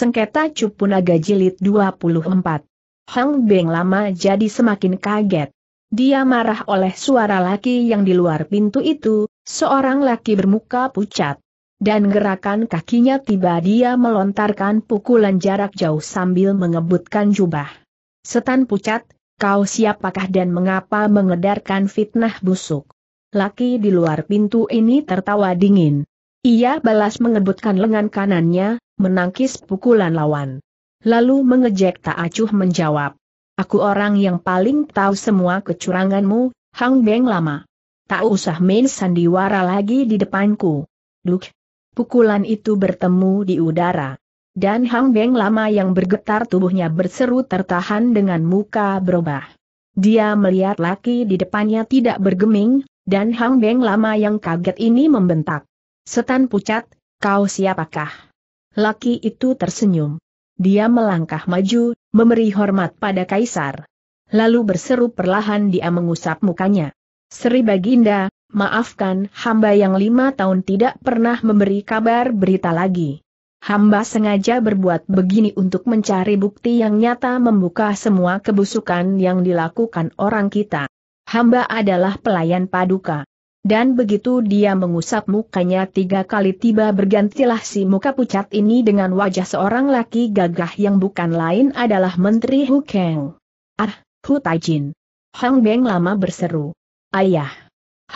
Sengketa cupu naga Jilid 24. Hang Beng lama jadi semakin kaget. Dia marah oleh suara laki yang di luar pintu itu, seorang laki bermuka pucat. Dan gerakan kakinya tiba dia melontarkan pukulan jarak jauh sambil mengebutkan jubah. Setan pucat, kau siapakah dan mengapa mengedarkan fitnah busuk? Laki di luar pintu ini tertawa dingin. Ia balas mengebutkan lengan kanannya, menangkis pukulan lawan. Lalu mengejek Tak Acuh menjawab. Aku orang yang paling tahu semua kecuranganmu, Hang Beng lama. Tak usah main sandiwara lagi di depanku. Duk. Pukulan itu bertemu di udara. Dan Hang Beng lama yang bergetar tubuhnya berseru tertahan dengan muka berubah. Dia melihat laki di depannya tidak bergeming, dan Hang Beng lama yang kaget ini membentak. Setan pucat, kau siapakah? Laki itu tersenyum. Dia melangkah maju, memberi hormat pada kaisar. Lalu berseru perlahan dia mengusap mukanya. Sri Baginda, maafkan hamba yang lima tahun tidak pernah memberi kabar berita lagi. Hamba sengaja berbuat begini untuk mencari bukti yang nyata membuka semua kebusukan yang dilakukan orang kita. Hamba adalah pelayan paduka. Dan begitu dia mengusap mukanya tiga kali tiba bergantilah si muka pucat ini dengan wajah seorang laki gagah yang bukan lain adalah Menteri Hu Kang. Ah, Hu Taijin. Hang Beng lama berseru. Ayah.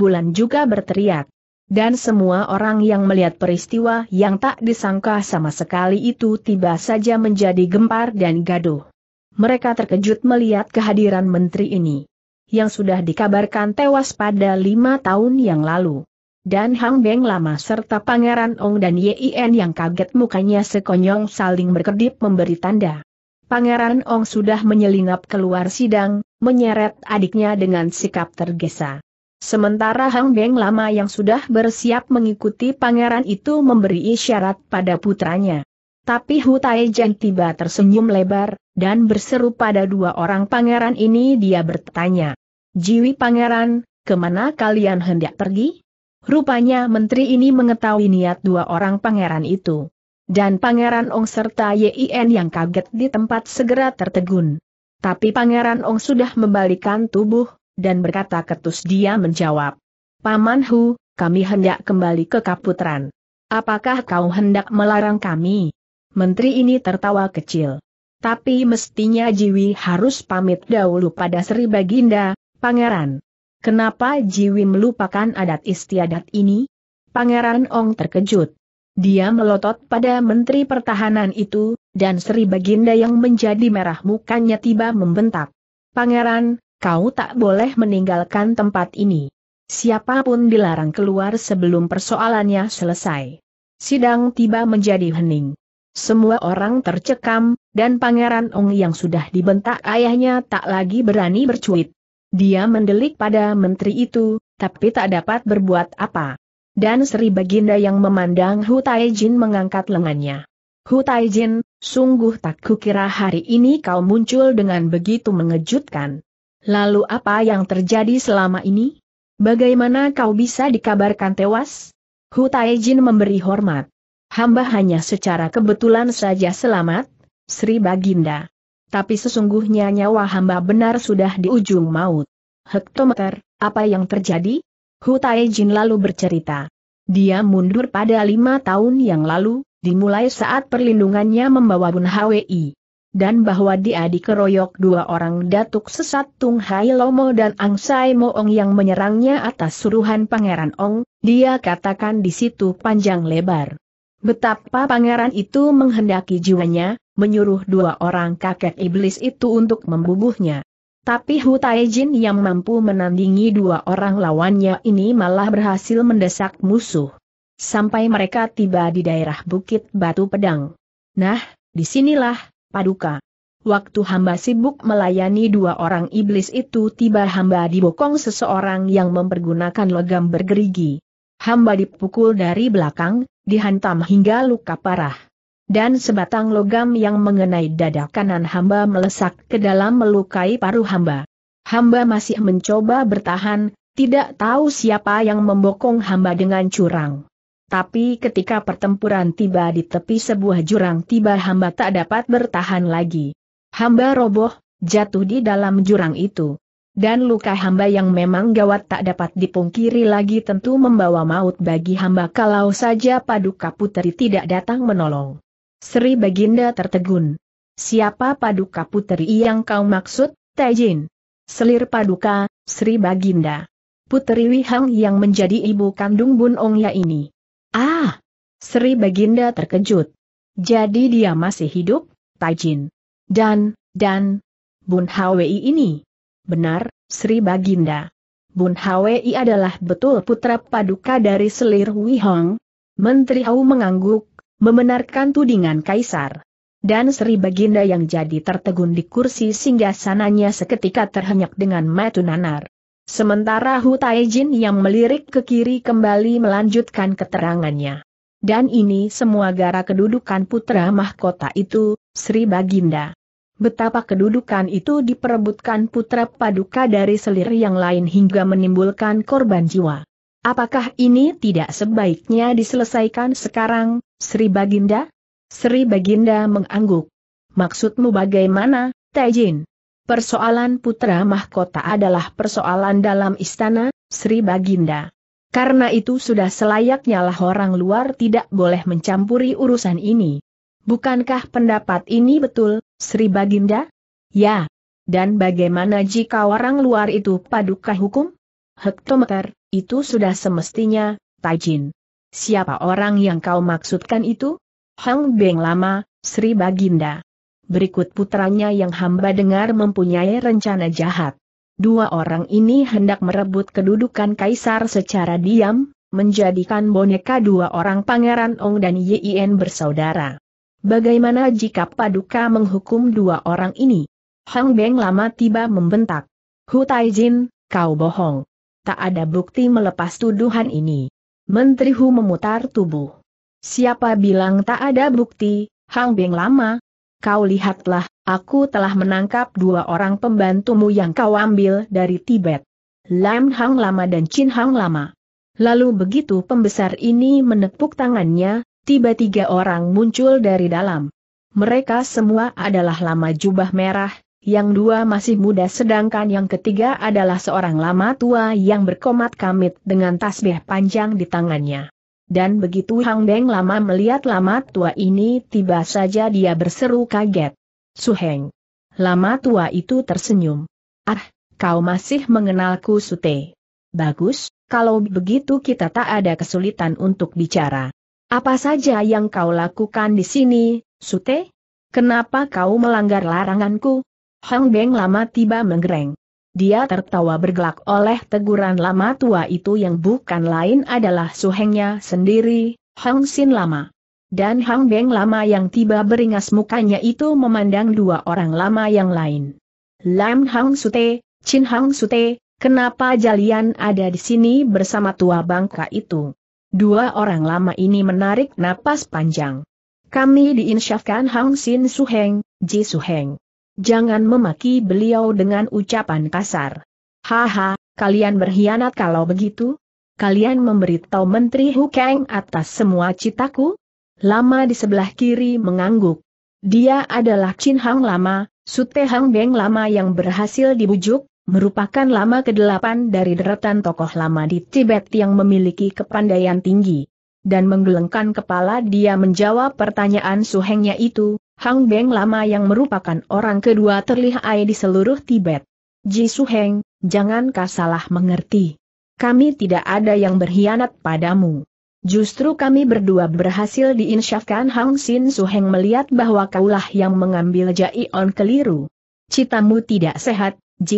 Hulan juga berteriak. Dan semua orang yang melihat peristiwa yang tak disangka sama sekali itu tiba saja menjadi gempar dan gaduh. Mereka terkejut melihat kehadiran menteri ini yang sudah dikabarkan tewas pada lima tahun yang lalu. Dan Hang Beng lama serta Pangeran Ong dan Yin yang kaget mukanya sekonyong saling berkedip memberi tanda. Pangeran Ong sudah menyelinap keluar sidang, menyeret adiknya dengan sikap tergesa. Sementara Hang Beng lama yang sudah bersiap mengikuti pangeran itu memberi isyarat pada putranya. Tapi Hu Jen tiba tersenyum lebar, dan berseru pada dua orang pangeran ini dia bertanya. Jiwi pangeran, kemana kalian hendak pergi? Rupanya menteri ini mengetahui niat dua orang pangeran itu. Dan pangeran Ong serta Yin yang kaget di tempat segera tertegun. Tapi pangeran Ong sudah membalikan tubuh, dan berkata ketus dia menjawab. Paman Hu, kami hendak kembali ke Kaputran. Apakah kau hendak melarang kami? Menteri ini tertawa kecil. Tapi mestinya Jiwi harus pamit dahulu pada Sri Baginda, Pangeran. Kenapa Jiwi melupakan adat istiadat ini? Pangeran Ong terkejut. Dia melotot pada Menteri Pertahanan itu, dan Sri Baginda yang menjadi merah mukanya tiba membentak. Pangeran, kau tak boleh meninggalkan tempat ini. Siapapun dilarang keluar sebelum persoalannya selesai. Sidang tiba menjadi hening. Semua orang tercekam, dan Pangeran Ong yang sudah dibentak ayahnya tak lagi berani bercuit. Dia mendelik pada menteri itu, tapi tak dapat berbuat apa. Dan Sri Baginda yang memandang Hu Taijin mengangkat lengannya. Hu Taijin, sungguh tak kukira hari ini kau muncul dengan begitu mengejutkan. Lalu apa yang terjadi selama ini? Bagaimana kau bisa dikabarkan tewas? Hu Taijin memberi hormat hamba hanya secara kebetulan saja selamat, Sri Baginda. Tapi sesungguhnya nyawa hamba benar sudah di ujung maut. Hektometer, apa yang terjadi? Hu Taijin lalu bercerita. Dia mundur pada lima tahun yang lalu, dimulai saat perlindungannya membawa Bun Hwi dan bahwa dia dikeroyok dua orang datuk sesat Tung Hai Lomo dan Ang Sai Moong yang menyerangnya atas suruhan Pangeran Ong, dia katakan di situ panjang lebar. Betapa pangeran itu menghendaki jiwanya, menyuruh dua orang kakek iblis itu untuk membubuhnya. Tapi Hu Taijin yang mampu menandingi dua orang lawannya ini malah berhasil mendesak musuh. Sampai mereka tiba di daerah Bukit Batu Pedang. Nah, disinilah, Paduka. Waktu hamba sibuk melayani dua orang iblis itu tiba hamba dibokong seseorang yang mempergunakan logam bergerigi. Hamba dipukul dari belakang, dihantam hingga luka parah. Dan sebatang logam yang mengenai dada kanan hamba melesak ke dalam melukai paruh hamba. Hamba masih mencoba bertahan, tidak tahu siapa yang membokong hamba dengan curang. Tapi ketika pertempuran tiba di tepi sebuah jurang tiba hamba tak dapat bertahan lagi. Hamba roboh, jatuh di dalam jurang itu. Dan luka hamba yang memang gawat tak dapat dipungkiri lagi tentu membawa maut bagi hamba kalau saja Paduka Puteri tidak datang menolong. Sri Baginda tertegun. Siapa Paduka Puteri yang kau maksud, Tejin? Selir Paduka, Sri Baginda. Putri Wihang yang menjadi ibu kandung Bun Ongya ini. Ah! Sri Baginda terkejut. Jadi dia masih hidup, Tajin. Dan, dan, Bun Hwi ini. Benar, Sri Baginda. Bun Hwi adalah betul putra paduka dari selir Wihong. Menteri Hau mengangguk, membenarkan tudingan Kaisar. Dan Sri Baginda yang jadi tertegun di kursi singgah sananya seketika terhenyak dengan metu nanar. Sementara Hu Taijin yang melirik ke kiri kembali melanjutkan keterangannya. Dan ini semua gara kedudukan putra mahkota itu, Sri Baginda betapa kedudukan itu diperebutkan putra paduka dari selir yang lain hingga menimbulkan korban jiwa. Apakah ini tidak sebaiknya diselesaikan sekarang, Sri Baginda? Sri Baginda mengangguk. Maksudmu bagaimana, Tejin? Persoalan putra mahkota adalah persoalan dalam istana, Sri Baginda. Karena itu sudah selayaknya lah orang luar tidak boleh mencampuri urusan ini. Bukankah pendapat ini betul, Sri Baginda? Ya. Dan bagaimana jika orang luar itu paduka hukum? Hektometer, itu sudah semestinya, Tajin. Siapa orang yang kau maksudkan itu? Hang Beng Lama, Sri Baginda. Berikut putranya yang hamba dengar mempunyai rencana jahat. Dua orang ini hendak merebut kedudukan kaisar secara diam, menjadikan boneka dua orang Pangeran Ong dan Yien bersaudara. Bagaimana jika Paduka menghukum dua orang ini? Hang Beng lama tiba membentak. Hu Taijin, kau bohong. Tak ada bukti melepas tuduhan ini. Menteri Hu memutar tubuh. Siapa bilang tak ada bukti, Hang Beng lama? Kau lihatlah, aku telah menangkap dua orang pembantumu yang kau ambil dari Tibet. Lam Hang Lama dan Chin Hang Lama. Lalu begitu pembesar ini menepuk tangannya, tiba tiga orang muncul dari dalam. Mereka semua adalah lama jubah merah, yang dua masih muda sedangkan yang ketiga adalah seorang lama tua yang berkomat kamit dengan tasbih panjang di tangannya. Dan begitu Hang Beng lama melihat lama tua ini tiba saja dia berseru kaget. Suheng. Lama tua itu tersenyum. Ah, kau masih mengenalku Sute. Bagus, kalau begitu kita tak ada kesulitan untuk bicara. Apa saja yang kau lakukan di sini, Sute? Kenapa kau melanggar laranganku? Hang Beng lama tiba menggereng. Dia tertawa bergelak oleh teguran lama tua itu yang bukan lain adalah suhengnya sendiri, Hang Sin lama. Dan Hang Beng lama yang tiba beringas mukanya itu memandang dua orang lama yang lain. Lam Hang Sute, Chin Hang Sute, kenapa Jalian ada di sini bersama tua bangka itu? Dua orang lama ini menarik napas panjang. Kami diinsyafkan Hang Sin Su Heng, Ji Su Heng. Jangan memaki beliau dengan ucapan kasar. Haha, kalian berkhianat kalau begitu? Kalian memberitahu Menteri Hukeng atas semua citaku? Lama di sebelah kiri mengangguk. Dia adalah Chin Hang Lama, Sute Hang Beng Lama yang berhasil dibujuk, merupakan lama ke-8 dari deretan tokoh lama di Tibet yang memiliki kepandaian tinggi. Dan menggelengkan kepala dia menjawab pertanyaan suhengnya itu, Hang Beng lama yang merupakan orang kedua terlihai di seluruh Tibet. Ji Suheng, jangankah salah mengerti. Kami tidak ada yang berkhianat padamu. Justru kami berdua berhasil diinsyafkan Hang Sin Suheng melihat bahwa kaulah yang mengambil Jai On keliru. Citamu tidak sehat,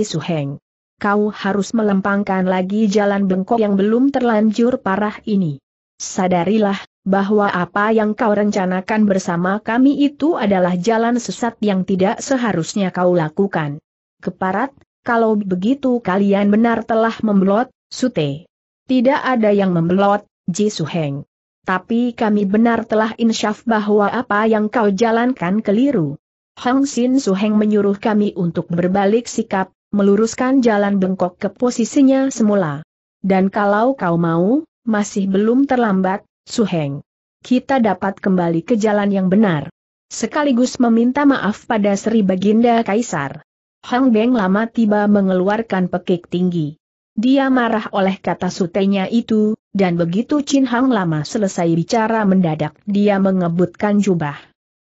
Su Heng. Kau harus melempangkan lagi jalan bengkok yang belum terlanjur parah ini. Sadarilah, bahwa apa yang kau rencanakan bersama kami itu adalah jalan sesat yang tidak seharusnya kau lakukan. Keparat, kalau begitu kalian benar telah membelot, Sute. Tidak ada yang membelot, Su Heng. Tapi kami benar telah insyaf bahwa apa yang kau jalankan keliru. Hang Sin Suheng menyuruh kami untuk berbalik sikap, meluruskan jalan bengkok ke posisinya semula. Dan kalau kau mau, masih belum terlambat, Suheng. Kita dapat kembali ke jalan yang benar. Sekaligus meminta maaf pada Sri Baginda Kaisar. Hang Beng lama tiba mengeluarkan pekik tinggi. Dia marah oleh kata sutenya itu, dan begitu Chin Hang lama selesai bicara mendadak dia mengebutkan jubah.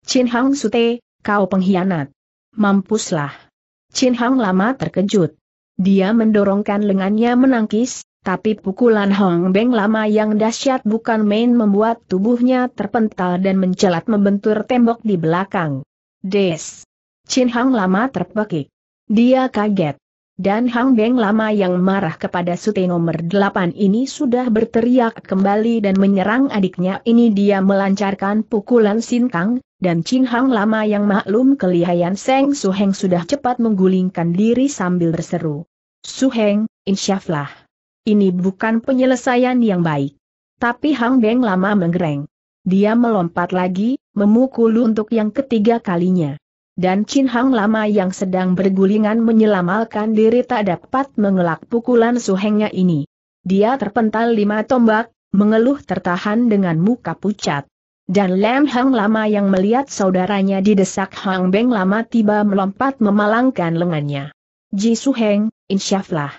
Chin Hang sute, Kau pengkhianat. Mampuslah. Chin Hang lama terkejut. Dia mendorongkan lengannya menangkis, tapi pukulan Hong Beng lama yang dahsyat bukan main membuat tubuhnya terpental dan mencelat membentur tembok di belakang. Des. Chin Hang lama terpekik. Dia kaget. Dan Hang Beng lama yang marah kepada Sute nomor 8 ini sudah berteriak kembali dan menyerang adiknya ini dia melancarkan pukulan sinkang, dan Chin Hang lama yang maklum kelihayan Seng Heng sudah cepat menggulingkan diri sambil berseru. Suheng, insyaflah. Ini bukan penyelesaian yang baik. Tapi Hang Beng lama menggereng. Dia melompat lagi, memukul untuk yang ketiga kalinya. Dan Chin Hang lama yang sedang bergulingan menyelamalkan diri tak dapat mengelak pukulan Su suhengnya ini. Dia terpental lima tombak, mengeluh tertahan dengan muka pucat. Dan Lam Hang Lama yang melihat saudaranya didesak Hang Beng Lama tiba melompat memalangkan lengannya. Ji Su Heng, insyaflah.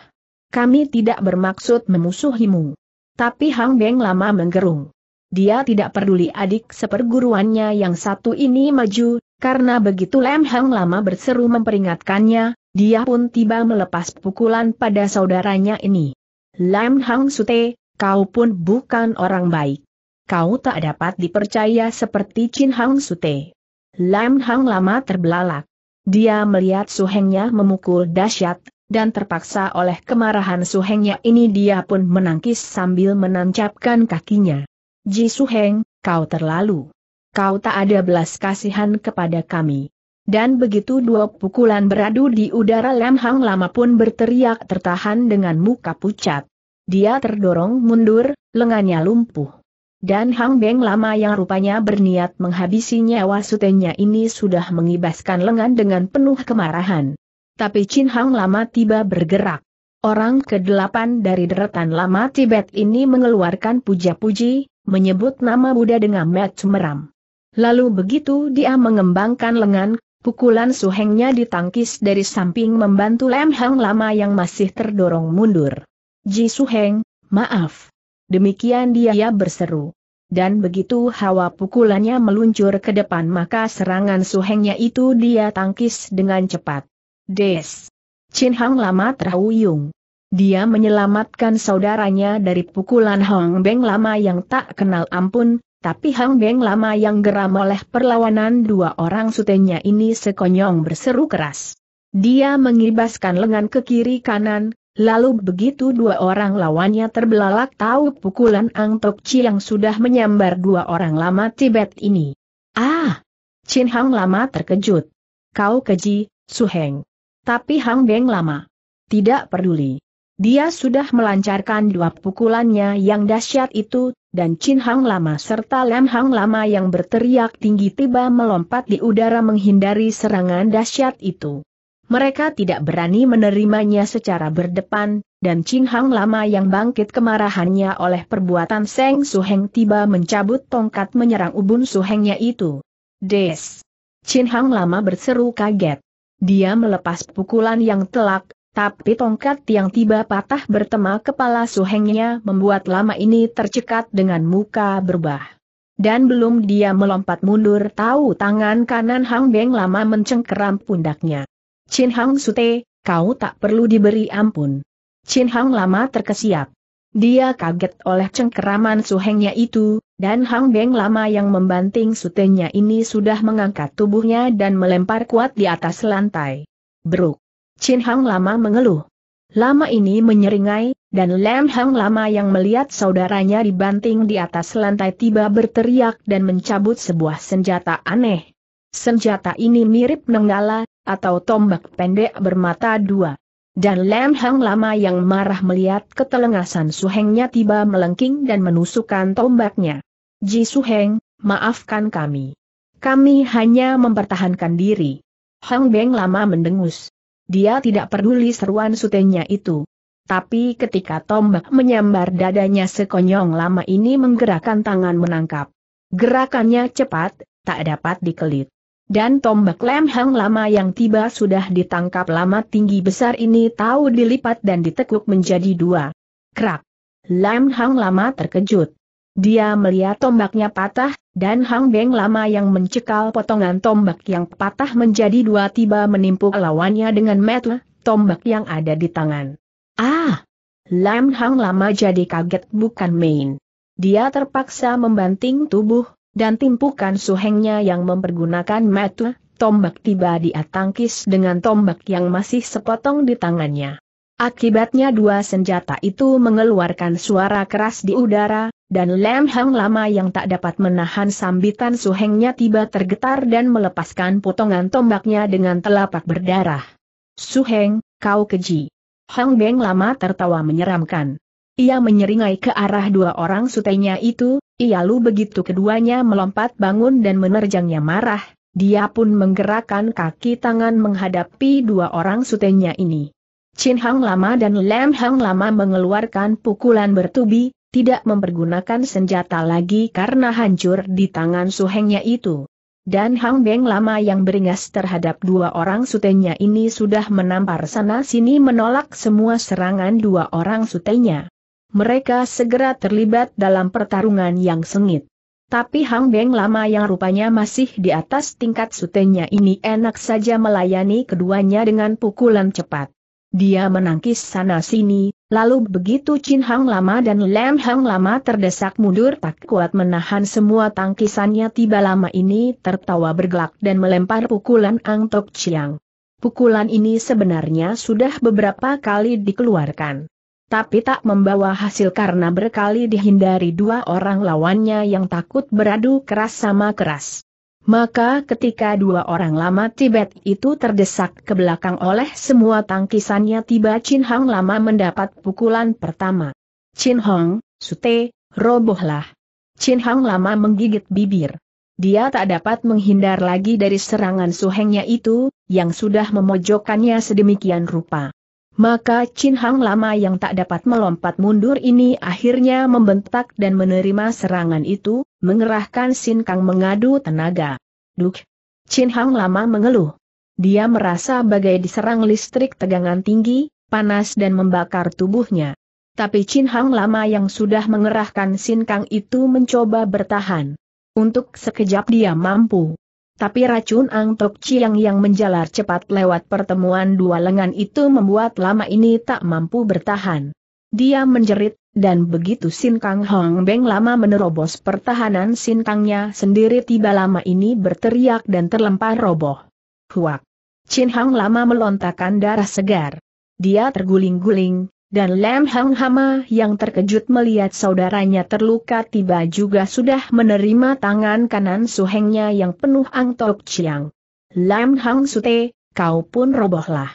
Kami tidak bermaksud memusuhimu. Tapi Hang Beng Lama menggerung. Dia tidak peduli adik seperguruannya yang satu ini maju, karena begitu Lam Hang Lama berseru memperingatkannya, dia pun tiba melepas pukulan pada saudaranya ini. Lam Hang Sute, kau pun bukan orang baik kau tak dapat dipercaya seperti Chin Hang Sute. Lam Hang lama terbelalak. Dia melihat Su Hengnya memukul dahsyat, dan terpaksa oleh kemarahan Su Hengnya ini dia pun menangkis sambil menancapkan kakinya. Ji Su Heng, kau terlalu. Kau tak ada belas kasihan kepada kami. Dan begitu dua pukulan beradu di udara Lam Hang lama pun berteriak tertahan dengan muka pucat. Dia terdorong mundur, lengannya lumpuh. Dan Hang Beng lama yang rupanya berniat menghabisi nyawa sutenya ini sudah mengibaskan lengan dengan penuh kemarahan. Tapi Chin Hang lama tiba bergerak. Orang kedelapan dari deretan lama Tibet ini mengeluarkan puja-puji, menyebut nama Buddha dengan mat Sumeram. Lalu begitu dia mengembangkan lengan, pukulan suhengnya ditangkis dari samping membantu Lem Hang lama yang masih terdorong mundur. Ji Suheng, maaf. Demikian dia berseru. Dan begitu hawa pukulannya meluncur ke depan maka serangan suhengnya itu dia tangkis dengan cepat. Des! Chin Hang lama terhuyung. Dia menyelamatkan saudaranya dari pukulan Hong Beng lama yang tak kenal ampun, tapi Hong Beng lama yang geram oleh perlawanan dua orang sutenya ini sekonyong berseru keras. Dia mengibaskan lengan ke kiri kanan, Lalu begitu dua orang lawannya terbelalak tahu pukulan Ang Tok Chi yang sudah menyambar dua orang lama Tibet ini. Ah! Chin Hang lama terkejut. Kau keji, Su Heng. Tapi Hang Beng lama. Tidak peduli. Dia sudah melancarkan dua pukulannya yang dahsyat itu, dan Chin Hang lama serta Lam Hang lama yang berteriak tinggi tiba melompat di udara menghindari serangan dahsyat itu. Mereka tidak berani menerimanya secara berdepan, dan Chin Hang lama yang bangkit kemarahannya oleh perbuatan Seng Suheng tiba mencabut tongkat menyerang ubun Suhengnya itu. Des! Chin Hang lama berseru kaget. Dia melepas pukulan yang telak, tapi tongkat yang tiba patah bertema kepala Suhengnya membuat lama ini tercekat dengan muka berubah. Dan belum dia melompat mundur tahu tangan kanan Hang Beng lama mencengkeram pundaknya. Chin Hang Sute, kau tak perlu diberi ampun. Chin Hang lama terkesiap. Dia kaget oleh cengkeraman suhengnya itu, dan Hang Beng lama yang membanting sutenya ini sudah mengangkat tubuhnya dan melempar kuat di atas lantai. Bruk. Chin Hang lama mengeluh. Lama ini menyeringai, dan Lam Hang lama yang melihat saudaranya dibanting di atas lantai tiba berteriak dan mencabut sebuah senjata aneh. Senjata ini mirip nenggala, atau tombak pendek bermata dua. Dan Lam Hang lama yang marah melihat ketelengasan Hengnya tiba melengking dan menusukkan tombaknya. Ji Su Heng maafkan kami. Kami hanya mempertahankan diri. Hang Beng lama mendengus. Dia tidak peduli seruan sutenya itu. Tapi ketika tombak menyambar dadanya sekonyong lama ini menggerakkan tangan menangkap. Gerakannya cepat, tak dapat dikelit. Dan tombak Lem Hang lama yang tiba sudah ditangkap lama tinggi besar ini tahu dilipat dan ditekuk menjadi dua. Krak. Lem Hang lama terkejut. Dia melihat tombaknya patah, dan Hang Beng lama yang mencekal potongan tombak yang patah menjadi dua tiba menimpu lawannya dengan metu, tombak yang ada di tangan. Ah! Lam Hang lama jadi kaget bukan main. Dia terpaksa membanting tubuh, dan timpukan suhengnya yang mempergunakan metu, tombak tiba di atangkis dengan tombak yang masih sepotong di tangannya. Akibatnya dua senjata itu mengeluarkan suara keras di udara, dan Lam Hang lama yang tak dapat menahan sambitan suhengnya tiba tergetar dan melepaskan potongan tombaknya dengan telapak berdarah. Suheng, kau keji. Hang Beng lama tertawa menyeramkan. Ia menyeringai ke arah dua orang sutenya itu, ia lu begitu keduanya melompat bangun dan menerjangnya marah, dia pun menggerakkan kaki tangan menghadapi dua orang sutenya ini. Chin Hang Lama dan Lam Hang Lama mengeluarkan pukulan bertubi, tidak mempergunakan senjata lagi karena hancur di tangan suhengnya itu. Dan Hang Beng Lama yang beringas terhadap dua orang sutenya ini sudah menampar sana-sini menolak semua serangan dua orang sutenya mereka segera terlibat dalam pertarungan yang sengit. Tapi Hang Beng lama yang rupanya masih di atas tingkat sutenya ini enak saja melayani keduanya dengan pukulan cepat. Dia menangkis sana-sini, lalu begitu Chin Hang lama dan Lam Hang lama terdesak mundur tak kuat menahan semua tangkisannya tiba lama ini tertawa bergelak dan melempar pukulan Ang Tok Chiang. Pukulan ini sebenarnya sudah beberapa kali dikeluarkan tapi tak membawa hasil karena berkali dihindari dua orang lawannya yang takut beradu keras sama keras. Maka ketika dua orang lama Tibet itu terdesak ke belakang oleh semua tangkisannya tiba Chin Hong lama mendapat pukulan pertama. Chin Hong, sute, robohlah. Chin Hong lama menggigit bibir. Dia tak dapat menghindar lagi dari serangan suhengnya itu, yang sudah memojokkannya sedemikian rupa. Maka Chin Hang lama yang tak dapat melompat mundur ini akhirnya membentak dan menerima serangan itu, mengerahkan Sin Kang mengadu tenaga. Duk! Chin Hang lama mengeluh. Dia merasa bagai diserang listrik tegangan tinggi, panas dan membakar tubuhnya. Tapi Chin Hang lama yang sudah mengerahkan Sin Kang itu mencoba bertahan. Untuk sekejap dia mampu. Tapi racun angtok ciang yang menjalar cepat lewat pertemuan dua lengan itu membuat lama ini tak mampu bertahan. Dia menjerit, dan begitu Sin Kang Hong Beng lama menerobos pertahanan Sin Kangnya sendiri tiba lama ini berteriak dan terlempar roboh. Huak! Chin Hang lama melontarkan darah segar. Dia terguling-guling, dan Lam Hang Hama yang terkejut melihat saudaranya terluka tiba juga sudah menerima tangan kanan suhengnya yang penuh angtok ciang. Lam Hang Sute, kau pun robohlah.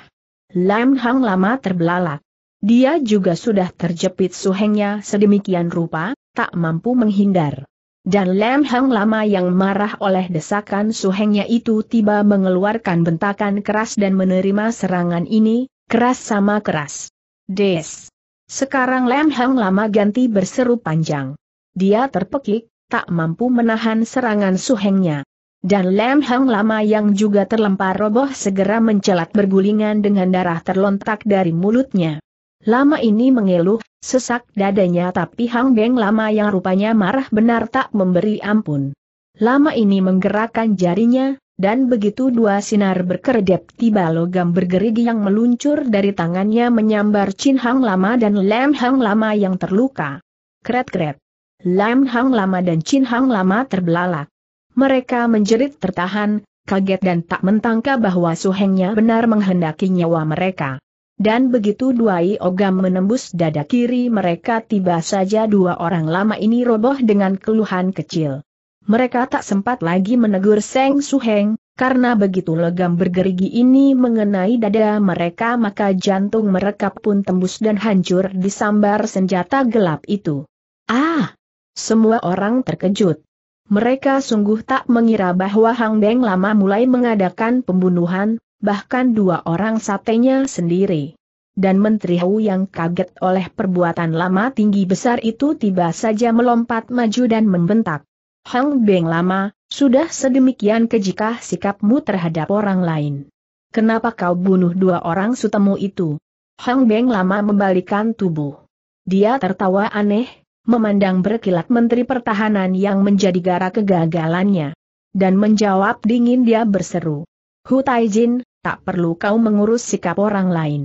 Lam Hang lama terbelalak. Dia juga sudah terjepit suhengnya sedemikian rupa, tak mampu menghindar. Dan Lam Hang lama yang marah oleh desakan suhengnya itu tiba mengeluarkan bentakan keras dan menerima serangan ini, keras sama keras. Des. Sekarang Lam Hang lama ganti berseru panjang. Dia terpekik, tak mampu menahan serangan suhengnya. Dan Lam Hang lama yang juga terlempar roboh segera mencelat bergulingan dengan darah terlontak dari mulutnya. Lama ini mengeluh, sesak dadanya tapi Hang Beng lama yang rupanya marah benar tak memberi ampun. Lama ini menggerakkan jarinya, dan begitu dua sinar berkeredap tiba logam bergerigi yang meluncur dari tangannya menyambar Chin Hang Lama dan Lam Hang Lama yang terluka. Kret-kret. Lam Hang Lama dan Chin Hang Lama terbelalak. Mereka menjerit tertahan, kaget dan tak mentangka bahwa Su suhengnya benar menghendaki nyawa mereka. Dan begitu dua iogam menembus dada kiri mereka tiba saja dua orang lama ini roboh dengan keluhan kecil. Mereka tak sempat lagi menegur Seng Suheng, karena begitu legam bergerigi ini mengenai dada mereka maka jantung mereka pun tembus dan hancur disambar senjata gelap itu. Ah! Semua orang terkejut. Mereka sungguh tak mengira bahwa Hang Beng lama mulai mengadakan pembunuhan, bahkan dua orang satenya sendiri. Dan Menteri Hou yang kaget oleh perbuatan lama tinggi besar itu tiba saja melompat maju dan membentak. Hang Beng lama, sudah sedemikian kejikah sikapmu terhadap orang lain. Kenapa kau bunuh dua orang sutemu itu? Hang Beng lama membalikan tubuh. Dia tertawa aneh, memandang berkilat Menteri Pertahanan yang menjadi gara kegagalannya. Dan menjawab dingin dia berseru. Hu Taijin, tak perlu kau mengurus sikap orang lain.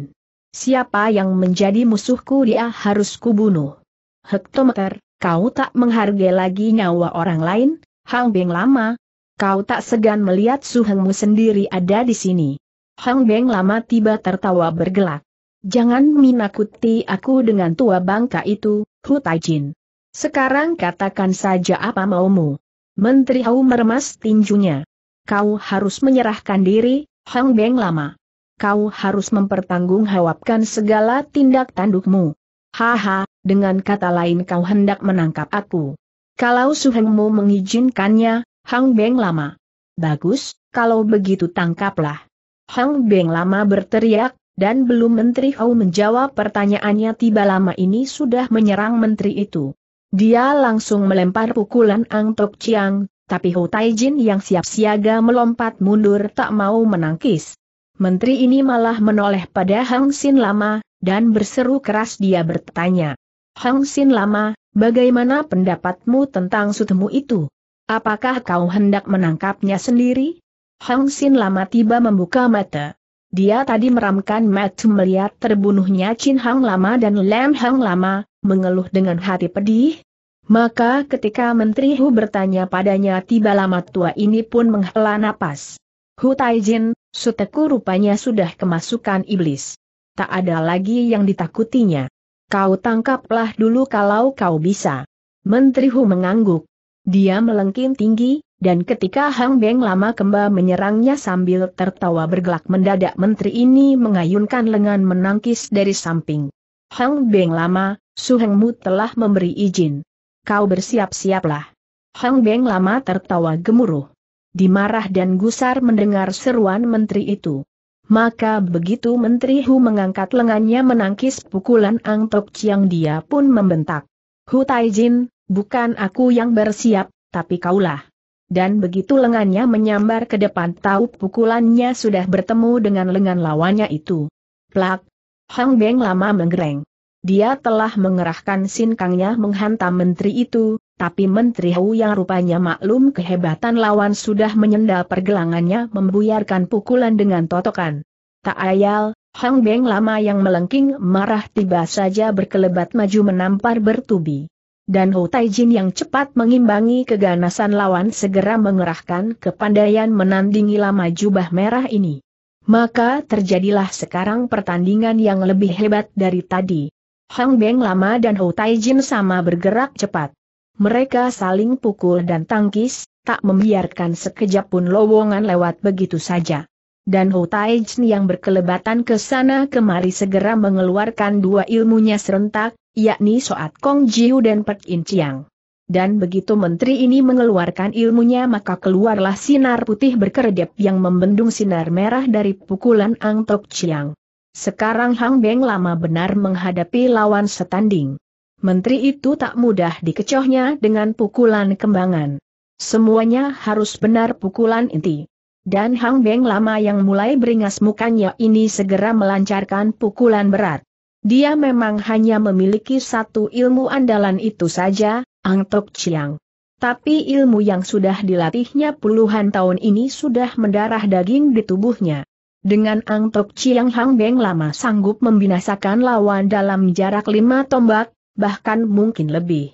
Siapa yang menjadi musuhku dia harus kubunuh. Hektometer, kau tak menghargai lagi nyawa orang lain, Hang Beng lama, kau tak segan melihat suhengmu sendiri ada di sini. Hang Beng lama tiba tertawa bergelak. Jangan minakuti aku dengan tua bangka itu, Hu Taijin. Sekarang katakan saja apa maumu. Menteri Hau meremas tinjunya. Kau harus menyerahkan diri, Hang Beng lama. Kau harus mempertanggungjawabkan segala tindak tandukmu. Haha, dengan kata lain kau hendak menangkap aku. Kalau Suhengmu mengizinkannya, Hang Beng lama. Bagus, kalau begitu tangkaplah. Hang Beng lama berteriak, dan belum Menteri Hou menjawab pertanyaannya tiba lama ini sudah menyerang Menteri itu. Dia langsung melempar pukulan Ang Tok Chiang, tapi Hou Taijin yang siap siaga melompat mundur tak mau menangkis. Menteri ini malah menoleh pada Hang Sin lama, dan berseru keras dia bertanya. Hang Sin Lama, bagaimana pendapatmu tentang sutemu itu? Apakah kau hendak menangkapnya sendiri? Hang Sin Lama tiba membuka mata. Dia tadi meramkan mata melihat terbunuhnya Chin Hang Lama dan Lam Hang Lama, mengeluh dengan hati pedih. Maka ketika Menteri Hu bertanya padanya tiba lama tua ini pun menghela napas. Hu Taijin, suteku rupanya sudah kemasukan iblis tak ada lagi yang ditakutinya. Kau tangkaplah dulu kalau kau bisa. Menteri Hu mengangguk. Dia melengking tinggi, dan ketika Hang Beng lama kemba menyerangnya sambil tertawa bergelak mendadak menteri ini mengayunkan lengan menangkis dari samping. Hang Beng lama, Su Suhengmu telah memberi izin. Kau bersiap-siaplah. Hang Beng lama tertawa gemuruh. Dimarah dan gusar mendengar seruan menteri itu. Maka begitu Menteri Hu mengangkat lengannya menangkis pukulan Ang Tok Chiang dia pun membentak. Hu Taijin, bukan aku yang bersiap, tapi kaulah. Dan begitu lengannya menyambar ke depan tahu pukulannya sudah bertemu dengan lengan lawannya itu. Plak! Hang Beng lama menggereng. Dia telah mengerahkan sinkangnya menghantam menteri itu, tapi Menteri Hu yang rupanya maklum kehebatan lawan sudah menyendal pergelangannya membuyarkan pukulan dengan totokan. Tak ayal, Hang Beng lama yang melengking marah tiba saja berkelebat maju menampar bertubi. Dan Hu Taijin yang cepat mengimbangi keganasan lawan segera mengerahkan kepandaian menandingi lama jubah merah ini. Maka terjadilah sekarang pertandingan yang lebih hebat dari tadi. Hang Beng lama dan Hu Taijin sama bergerak cepat. Mereka saling pukul dan tangkis, tak membiarkan sekejap pun lowongan lewat begitu saja. Dan Ho Taijin yang berkelebatan ke sana kemari segera mengeluarkan dua ilmunya serentak, yakni Soat Kong Jiu dan Pek In Chiang. Dan begitu menteri ini mengeluarkan ilmunya maka keluarlah sinar putih berkeredap yang membendung sinar merah dari pukulan Ang Tok Chiang. Sekarang Hang Beng lama benar menghadapi lawan setanding menteri itu tak mudah dikecohnya dengan pukulan kembangan. Semuanya harus benar pukulan inti. Dan Hang Beng lama yang mulai beringas mukanya ini segera melancarkan pukulan berat. Dia memang hanya memiliki satu ilmu andalan itu saja, Ang Tok Chiang. Tapi ilmu yang sudah dilatihnya puluhan tahun ini sudah mendarah daging di tubuhnya. Dengan Ang Tok Chiang Hang Beng lama sanggup membinasakan lawan dalam jarak lima tombak, bahkan mungkin lebih.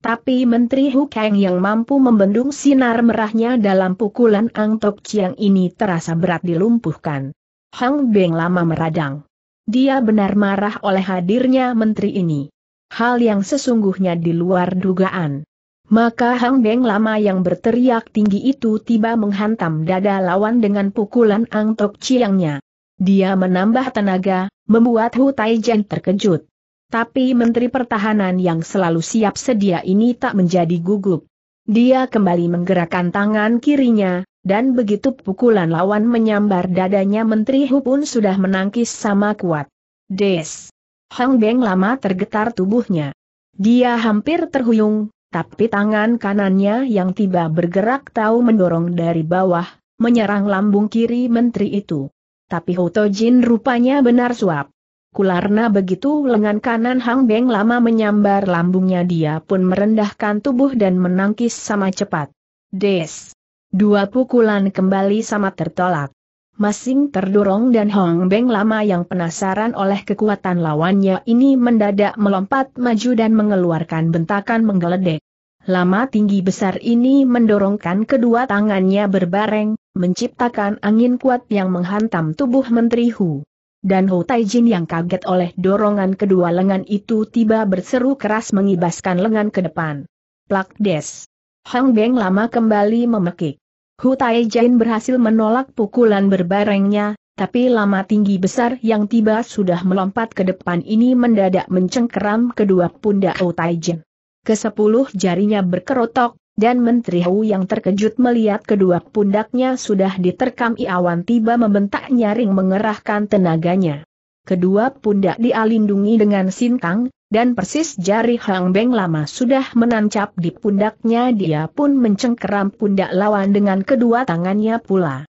Tapi Menteri Hu Kang yang mampu membendung sinar merahnya dalam pukulan Ang Tok Chiang ini terasa berat dilumpuhkan. Hang Beng lama meradang. Dia benar marah oleh hadirnya menteri ini. Hal yang sesungguhnya di luar dugaan. Maka Hang Beng lama yang berteriak tinggi itu tiba menghantam dada lawan dengan pukulan Ang Tok Chiangnya. Dia menambah tenaga, membuat Hu Taijen terkejut tapi Menteri Pertahanan yang selalu siap sedia ini tak menjadi gugup. Dia kembali menggerakkan tangan kirinya, dan begitu pukulan lawan menyambar dadanya Menteri Hu pun sudah menangkis sama kuat. Des! Hang Beng lama tergetar tubuhnya. Dia hampir terhuyung, tapi tangan kanannya yang tiba bergerak tahu mendorong dari bawah, menyerang lambung kiri menteri itu. Tapi Hu Tojin rupanya benar suap. Kularna begitu lengan kanan Hang Beng lama menyambar lambungnya dia pun merendahkan tubuh dan menangkis sama cepat. Des. Dua pukulan kembali sama tertolak. Masing terdorong dan Hong Beng lama yang penasaran oleh kekuatan lawannya ini mendadak melompat maju dan mengeluarkan bentakan menggeledek. Lama tinggi besar ini mendorongkan kedua tangannya berbareng, menciptakan angin kuat yang menghantam tubuh Menteri Hu dan Ho Taijin yang kaget oleh dorongan kedua lengan itu tiba berseru keras mengibaskan lengan ke depan. Plak des. Hong Beng lama kembali memekik. Hu Taijin berhasil menolak pukulan berbarengnya, tapi lama tinggi besar yang tiba sudah melompat ke depan ini mendadak mencengkeram kedua pundak Ho Taijin. Kesepuluh jarinya berkerotok, dan Menteri Hu yang terkejut melihat kedua pundaknya sudah diterkam Iawan tiba membentak nyaring mengerahkan tenaganya. Kedua pundak dialindungi dengan sintang, dan persis jari Hang Beng lama sudah menancap di pundaknya dia pun mencengkeram pundak lawan dengan kedua tangannya pula.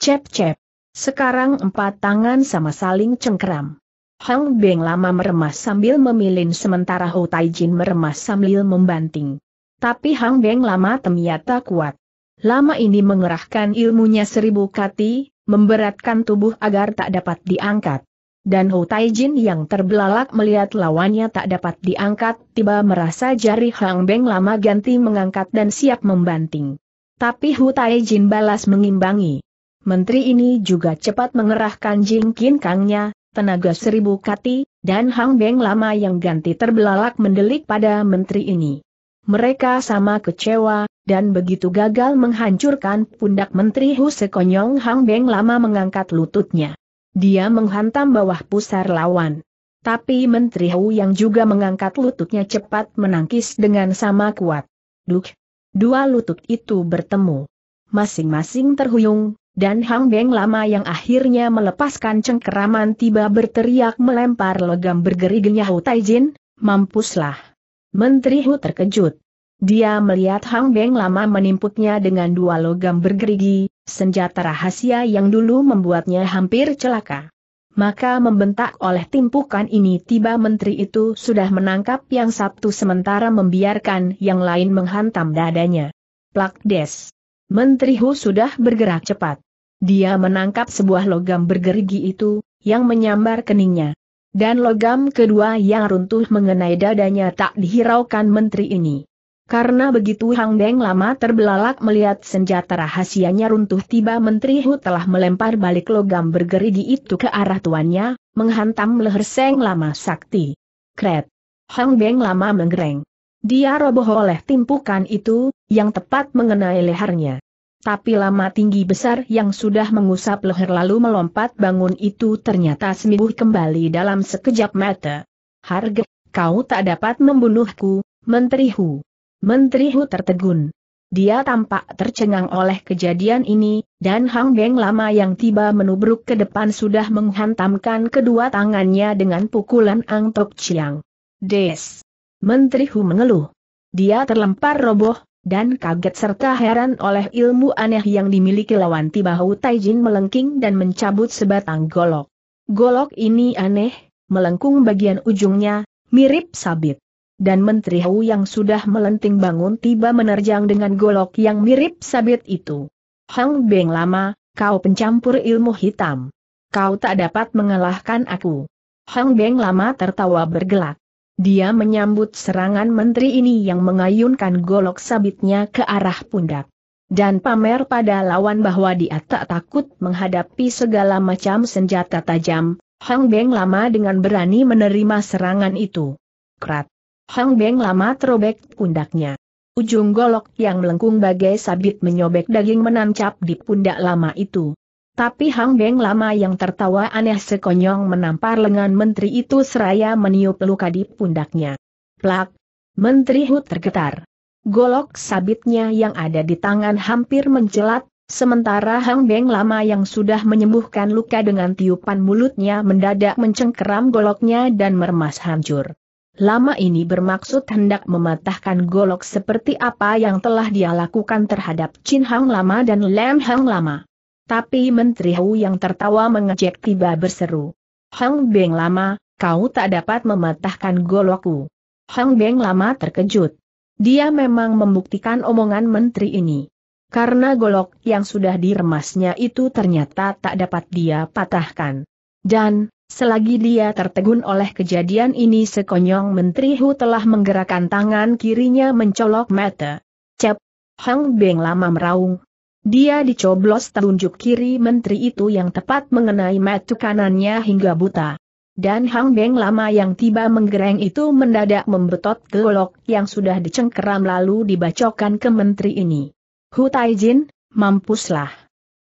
Cep-cep. Sekarang empat tangan sama saling cengkeram. Hang Beng lama meremas sambil memilin sementara Hu Taijin meremas sambil membanting. Tapi Hang Beng lama ternyata kuat. Lama ini mengerahkan ilmunya seribu kati, memberatkan tubuh agar tak dapat diangkat. Dan Hu Taijin yang terbelalak melihat lawannya tak dapat diangkat, tiba merasa jari Hang Beng lama ganti mengangkat dan siap membanting. Tapi Hu Taijin balas mengimbangi. Menteri ini juga cepat mengerahkan Jing Kin kangnya, tenaga seribu kati, dan Hang Beng lama yang ganti terbelalak mendelik pada menteri ini mereka sama kecewa, dan begitu gagal menghancurkan pundak Menteri Hu sekonyong Hang Beng lama mengangkat lututnya. Dia menghantam bawah pusar lawan. Tapi Menteri Hu yang juga mengangkat lututnya cepat menangkis dengan sama kuat. Duk! Dua lutut itu bertemu. Masing-masing terhuyung, dan Hang Beng lama yang akhirnya melepaskan cengkeraman tiba berteriak melempar logam bergeri Hu Taijin, mampuslah. Menteri Hu terkejut. Dia melihat Hang Beng lama menimputnya dengan dua logam bergerigi, senjata rahasia yang dulu membuatnya hampir celaka. Maka membentak oleh timpukan ini tiba menteri itu sudah menangkap yang satu sementara membiarkan yang lain menghantam dadanya. Plak des. Menteri Hu sudah bergerak cepat. Dia menangkap sebuah logam bergerigi itu, yang menyambar keningnya. Dan logam kedua yang runtuh mengenai dadanya tak dihiraukan menteri ini. Karena begitu Hang Deng lama terbelalak melihat senjata rahasianya runtuh tiba Menteri Hu telah melempar balik logam bergerigi itu ke arah tuannya, menghantam leher Seng Lama Sakti. Kret! Hang Deng lama menggereng. Dia roboh oleh timpukan itu, yang tepat mengenai lehernya. Tapi lama tinggi besar yang sudah mengusap leher lalu melompat bangun itu ternyata sembuh kembali dalam sekejap mata. Harga, kau tak dapat membunuhku, Menteri Hu. Menteri Hu tertegun. Dia tampak tercengang oleh kejadian ini, dan Hang Beng lama yang tiba menubruk ke depan sudah menghantamkan kedua tangannya dengan pukulan Ang Tok Chiang. Des! Menteri Hu mengeluh. Dia terlempar roboh, dan kaget serta heran oleh ilmu aneh yang dimiliki lawan tiba-hau Taijin melengking dan mencabut sebatang golok. Golok ini aneh, melengkung bagian ujungnya, mirip sabit. Dan Menteri Hou yang sudah melenting bangun tiba menerjang dengan golok yang mirip sabit itu. Hang Beng lama, kau pencampur ilmu hitam. Kau tak dapat mengalahkan aku. Hang Beng lama tertawa bergelak. Dia menyambut serangan menteri ini yang mengayunkan golok sabitnya ke arah pundak. Dan pamer pada lawan bahwa dia tak takut menghadapi segala macam senjata tajam, Hang Beng lama dengan berani menerima serangan itu. Krat. Hang Beng lama terobek pundaknya. Ujung golok yang melengkung bagai sabit menyobek daging menancap di pundak lama itu. Tapi Hang Beng lama yang tertawa aneh sekonyong menampar lengan menteri itu seraya meniup luka di pundaknya. Plak! Menteri Hu tergetar. Golok sabitnya yang ada di tangan hampir mencelat, sementara Hang Beng lama yang sudah menyembuhkan luka dengan tiupan mulutnya mendadak mencengkeram goloknya dan meremas hancur. Lama ini bermaksud hendak mematahkan golok seperti apa yang telah dia lakukan terhadap Chin Hang Lama dan Lam Hang Lama. Tapi Menteri Hu yang tertawa mengejek tiba berseru. Hang Beng lama, kau tak dapat mematahkan golokku. Hang Beng lama terkejut. Dia memang membuktikan omongan menteri ini. Karena golok yang sudah diremasnya itu ternyata tak dapat dia patahkan. Dan, selagi dia tertegun oleh kejadian ini sekonyong Menteri Hu telah menggerakkan tangan kirinya mencolok mata. Cep, Hang Beng lama meraung, dia dicoblos telunjuk kiri menteri itu yang tepat mengenai mata kanannya hingga buta. Dan Hang Beng lama yang tiba menggereng itu mendadak membetot golok yang sudah dicengkeram lalu dibacokan ke menteri ini. Hu Taijin, mampuslah.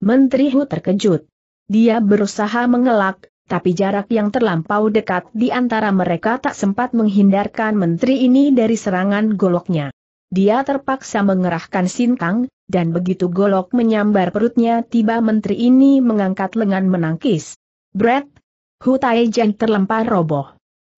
Menteri Hu terkejut. Dia berusaha mengelak, tapi jarak yang terlampau dekat di antara mereka tak sempat menghindarkan menteri ini dari serangan goloknya. Dia terpaksa mengerahkan sintang, dan begitu golok menyambar perutnya tiba menteri ini mengangkat lengan menangkis. Brett! Hutai Jan terlempar roboh.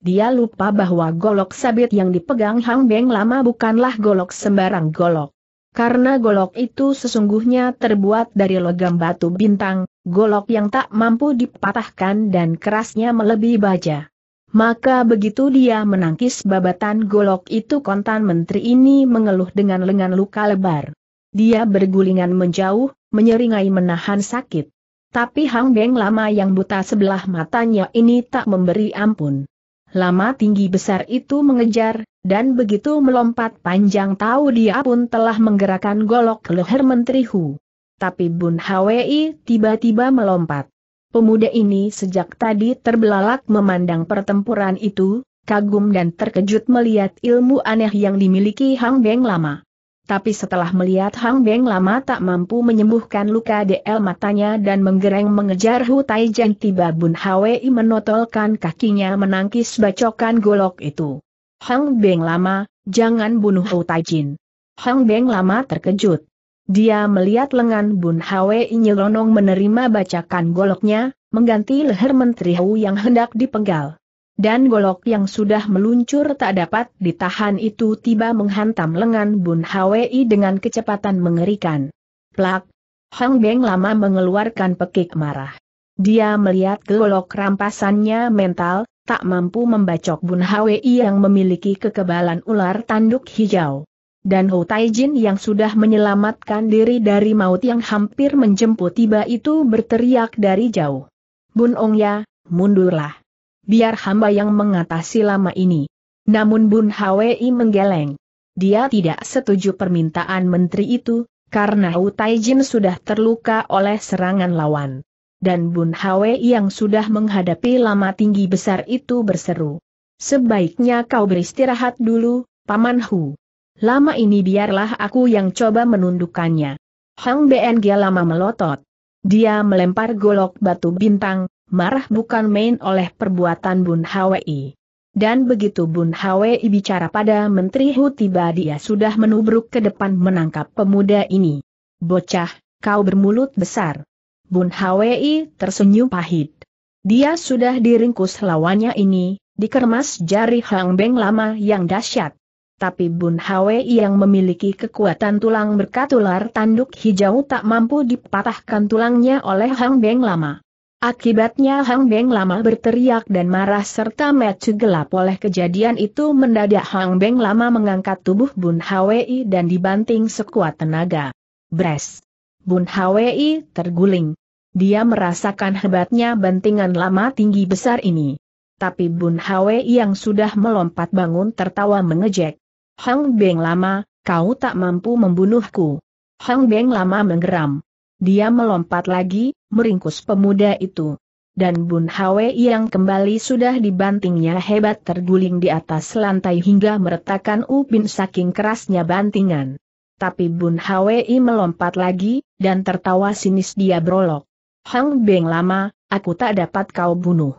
Dia lupa bahwa golok sabit yang dipegang Hang Beng lama bukanlah golok sembarang golok. Karena golok itu sesungguhnya terbuat dari logam batu bintang, golok yang tak mampu dipatahkan dan kerasnya melebihi baja. Maka begitu dia menangkis babatan golok itu kontan menteri ini mengeluh dengan lengan luka lebar. Dia bergulingan menjauh, menyeringai menahan sakit. Tapi Hang Beng lama yang buta sebelah matanya ini tak memberi ampun. Lama tinggi besar itu mengejar, dan begitu melompat panjang tahu dia pun telah menggerakkan golok leher Menteri Hu. Tapi Bun Hwi tiba-tiba melompat. Pemuda ini sejak tadi terbelalak memandang pertempuran itu, kagum dan terkejut melihat ilmu aneh yang dimiliki Hang Beng Lama. Tapi setelah melihat Hang Beng Lama tak mampu menyembuhkan luka DL matanya dan menggereng mengejar Hu Tai Jan tiba Bun Hwi menotolkan kakinya menangkis bacokan golok itu. Hang Beng Lama, jangan bunuh Hu Tai Jin. Hang Beng Lama terkejut. Dia melihat lengan Bun Hwe nyelonong menerima bacakan goloknya, mengganti leher Menteri Hu yang hendak dipenggal. Dan golok yang sudah meluncur tak dapat ditahan itu tiba menghantam lengan Bun Hwe dengan kecepatan mengerikan. Plak! Hang Beng lama mengeluarkan pekik marah. Dia melihat golok rampasannya mental, tak mampu membacok Bun Hwi yang memiliki kekebalan ular tanduk hijau. Dan Ho Taijin yang sudah menyelamatkan diri dari maut yang hampir menjemput tiba itu berteriak dari jauh. Bun Ong ya, mundurlah. Biar hamba yang mengatasi lama ini. Namun Bun Hwi menggeleng. Dia tidak setuju permintaan menteri itu, karena Hu Taijin sudah terluka oleh serangan lawan. Dan Bun Hwi yang sudah menghadapi lama tinggi besar itu berseru. Sebaiknya kau beristirahat dulu, Paman Hu. Lama ini biarlah aku yang coba menundukkannya. Hang BNG lama melotot. Dia melempar golok batu bintang, marah bukan main oleh perbuatan Bun Hwi. Dan begitu Bun Hwi bicara pada Menteri Hu tiba dia sudah menubruk ke depan menangkap pemuda ini. Bocah, kau bermulut besar. Bun Hwi tersenyum pahit. Dia sudah diringkus lawannya ini, dikermas jari Hang Beng lama yang dahsyat tapi Bun Hwe yang memiliki kekuatan tulang berkat ular tanduk hijau tak mampu dipatahkan tulangnya oleh Hang Beng Lama. Akibatnya Hang Beng Lama berteriak dan marah serta mecu gelap oleh kejadian itu mendadak Hang Beng Lama mengangkat tubuh Bun Hwi dan dibanting sekuat tenaga. Bres! Bun Hwi terguling. Dia merasakan hebatnya bantingan lama tinggi besar ini. Tapi Bun Hwi yang sudah melompat bangun tertawa mengejek. Hang Beng Lama, kau tak mampu membunuhku. Hang Beng Lama menggeram. Dia melompat lagi, meringkus pemuda itu. Dan Bun Hwe yang kembali sudah dibantingnya hebat terguling di atas lantai hingga meretakkan ubin saking kerasnya bantingan. Tapi Bun Hwe melompat lagi, dan tertawa sinis dia berolok. Hang Beng Lama, aku tak dapat kau bunuh.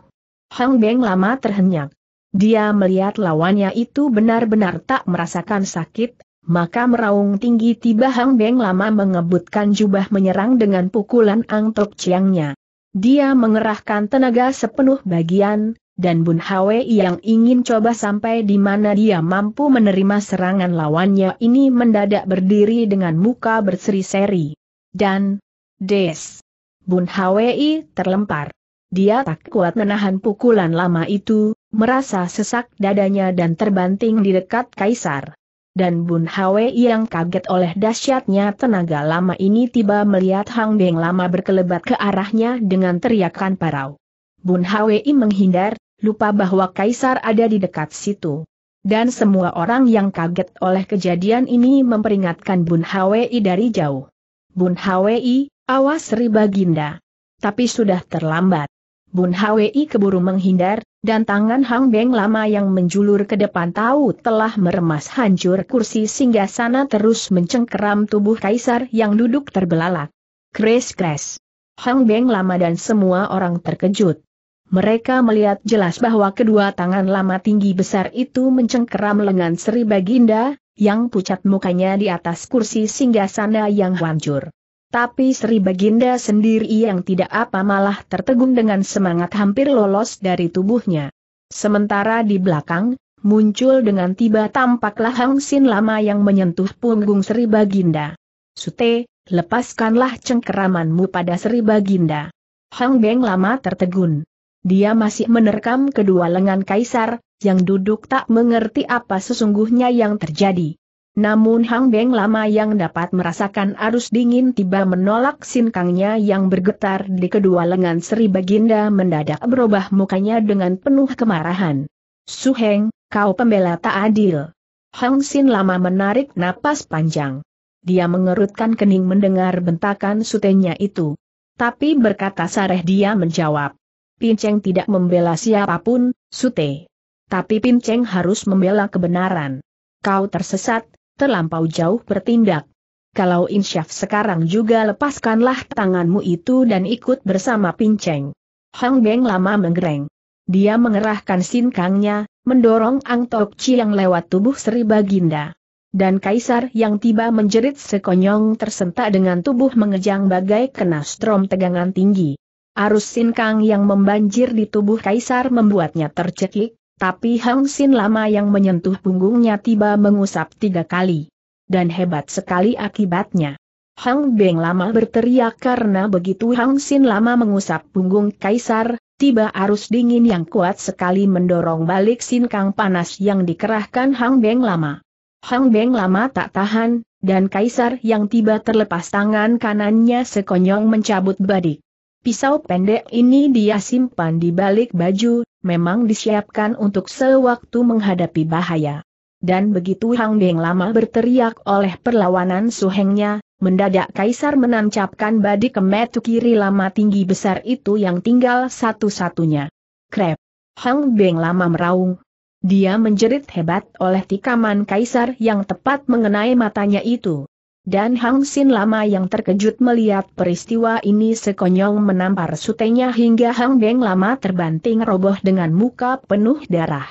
Hang Beng Lama terhenyak. Dia melihat lawannya itu benar-benar tak merasakan sakit, maka meraung tinggi tiba Hang Beng lama mengebutkan jubah menyerang dengan pukulan Tok Chiangnya. Dia mengerahkan tenaga sepenuh bagian, dan Bun Hwe yang ingin coba sampai di mana dia mampu menerima serangan lawannya ini mendadak berdiri dengan muka berseri-seri. Dan, des, Bun Hwe terlempar. Dia tak kuat menahan pukulan lama itu, merasa sesak dadanya dan terbanting di dekat kaisar. Dan Bun Hwei yang kaget oleh dahsyatnya tenaga lama ini tiba melihat Hang Beng lama berkelebat ke arahnya dengan teriakan parau. Bun Hwei menghindar, lupa bahwa kaisar ada di dekat situ. Dan semua orang yang kaget oleh kejadian ini memperingatkan Bun Hwei dari jauh. Bun Hwei, awas Sri Baginda. Tapi sudah terlambat. Bun Hwei keburu menghindar, dan tangan Hang Beng lama yang menjulur ke depan tahu telah meremas hancur kursi sehingga sana terus mencengkeram tubuh kaisar yang duduk terbelalak. Kres-kres. Hang Beng lama dan semua orang terkejut. Mereka melihat jelas bahwa kedua tangan lama tinggi besar itu mencengkeram lengan Sri Baginda, yang pucat mukanya di atas kursi singgasana yang hancur. Tapi Sri Baginda sendiri yang tidak apa malah tertegun dengan semangat hampir lolos dari tubuhnya. Sementara di belakang, muncul dengan tiba tampaklah Hang Sin lama yang menyentuh punggung Sri Baginda. Sute, lepaskanlah cengkeramanmu pada Sri Baginda. Hang Beng lama tertegun. Dia masih menerkam kedua lengan kaisar, yang duduk tak mengerti apa sesungguhnya yang terjadi. Namun Hang Beng lama yang dapat merasakan arus dingin tiba menolak sinkangnya yang bergetar di kedua lengan Sri Baginda mendadak berubah mukanya dengan penuh kemarahan. Suheng, kau pembela tak adil. Hang Sin lama menarik napas panjang. Dia mengerutkan kening mendengar bentakan sutenya itu. Tapi berkata sareh dia menjawab. Pinceng tidak membela siapapun, sute. Tapi Pinceng harus membela kebenaran. Kau tersesat, terlampau jauh bertindak. Kalau insyaf sekarang juga lepaskanlah tanganmu itu dan ikut bersama Pinceng. Hang Beng lama menggereng. Dia mengerahkan sinkangnya, mendorong Ang Tok yang lewat tubuh Sri Baginda. Dan Kaisar yang tiba menjerit sekonyong tersentak dengan tubuh mengejang bagai kena strom tegangan tinggi. Arus sinkang yang membanjir di tubuh Kaisar membuatnya tercekik, tapi Hang Sin lama yang menyentuh punggungnya tiba mengusap tiga kali. Dan hebat sekali akibatnya. Hang Beng lama berteriak karena begitu Hang Sin lama mengusap punggung kaisar, tiba arus dingin yang kuat sekali mendorong balik Sin Kang panas yang dikerahkan Hang Beng lama. Hang Beng lama tak tahan, dan kaisar yang tiba terlepas tangan kanannya sekonyong mencabut badik. Pisau pendek ini dia simpan di balik baju, memang disiapkan untuk sewaktu menghadapi bahaya. Dan begitu Hang Beng lama berteriak oleh perlawanan suhengnya, mendadak Kaisar menancapkan badi ke metu kiri lama tinggi besar itu yang tinggal satu-satunya. Krep! Hang Beng lama meraung. Dia menjerit hebat oleh tikaman Kaisar yang tepat mengenai matanya itu. Dan Hang Sin lama yang terkejut melihat peristiwa ini sekonyong menampar sutenya hingga Hang Beng lama terbanting roboh dengan muka penuh darah.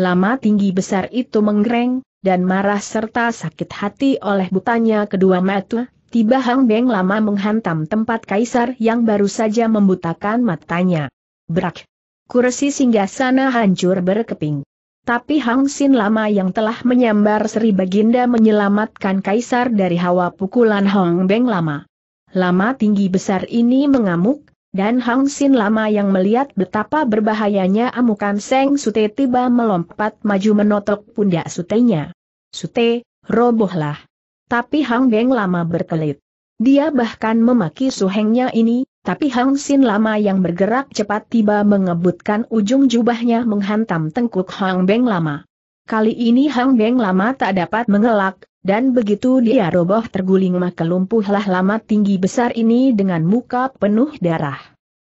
Lama tinggi besar itu menggereng, dan marah serta sakit hati oleh butanya kedua mata, tiba Hang Beng lama menghantam tempat kaisar yang baru saja membutakan matanya. Brak! Kursi singgah sana hancur berkeping. Tapi Hang Sin lama yang telah menyambar Sri Baginda menyelamatkan Kaisar dari hawa pukulan Hong Beng lama. Lama tinggi besar ini mengamuk, dan Hang Sin lama yang melihat betapa berbahayanya amukan Seng Sute tiba melompat maju menotok pundak Sutenya. Sute, robohlah. Tapi Hang Beng lama berkelit. Dia bahkan memaki suhengnya ini, tapi Hang Sin lama yang bergerak cepat tiba mengebutkan ujung jubahnya menghantam tengkuk Hang Beng lama. Kali ini Hang Beng lama tak dapat mengelak, dan begitu dia roboh terguling maka lumpuhlah lama tinggi besar ini dengan muka penuh darah.